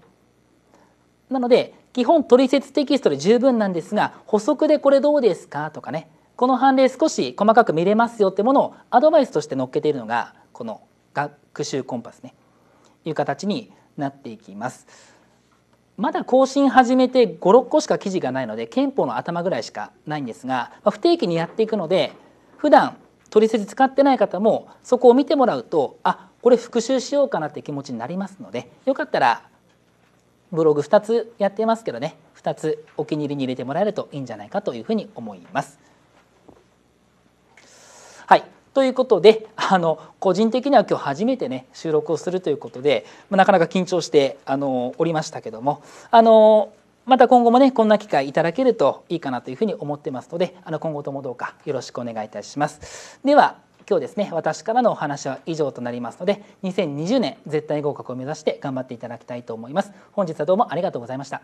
なので基本取説テキストで十分なんですが補足でこれどうですかとかねこの判例少し細かく見れますよってものをアドバイスとして載っけているのがこの学習コンパスねいう形になっていきます。まだ更新始めて56個しか記事がないので憲法の頭ぐらいしかないんですが不定期にやっていくので普段取説使ってない方もそこを見てもらうとあこれ復習しようかなって気持ちになりますのでよかったらブログ2つやってますけどね2つお気に入りに入れてもらえるといいんじゃないかというふうに思います。はいということであの個人的には今日初めてね収録をするということで、まあ、なかなか緊張してあのおりましたけどもあのまた今後もねこんな機会いただけるといいかなというふうに思ってますのであの今後ともどうかよろしくお願いいたします。では今日ですね私からのお話は以上となりますので2020年絶対合格を目指して頑張っていただきたいと思います本日はどうもありがとうございました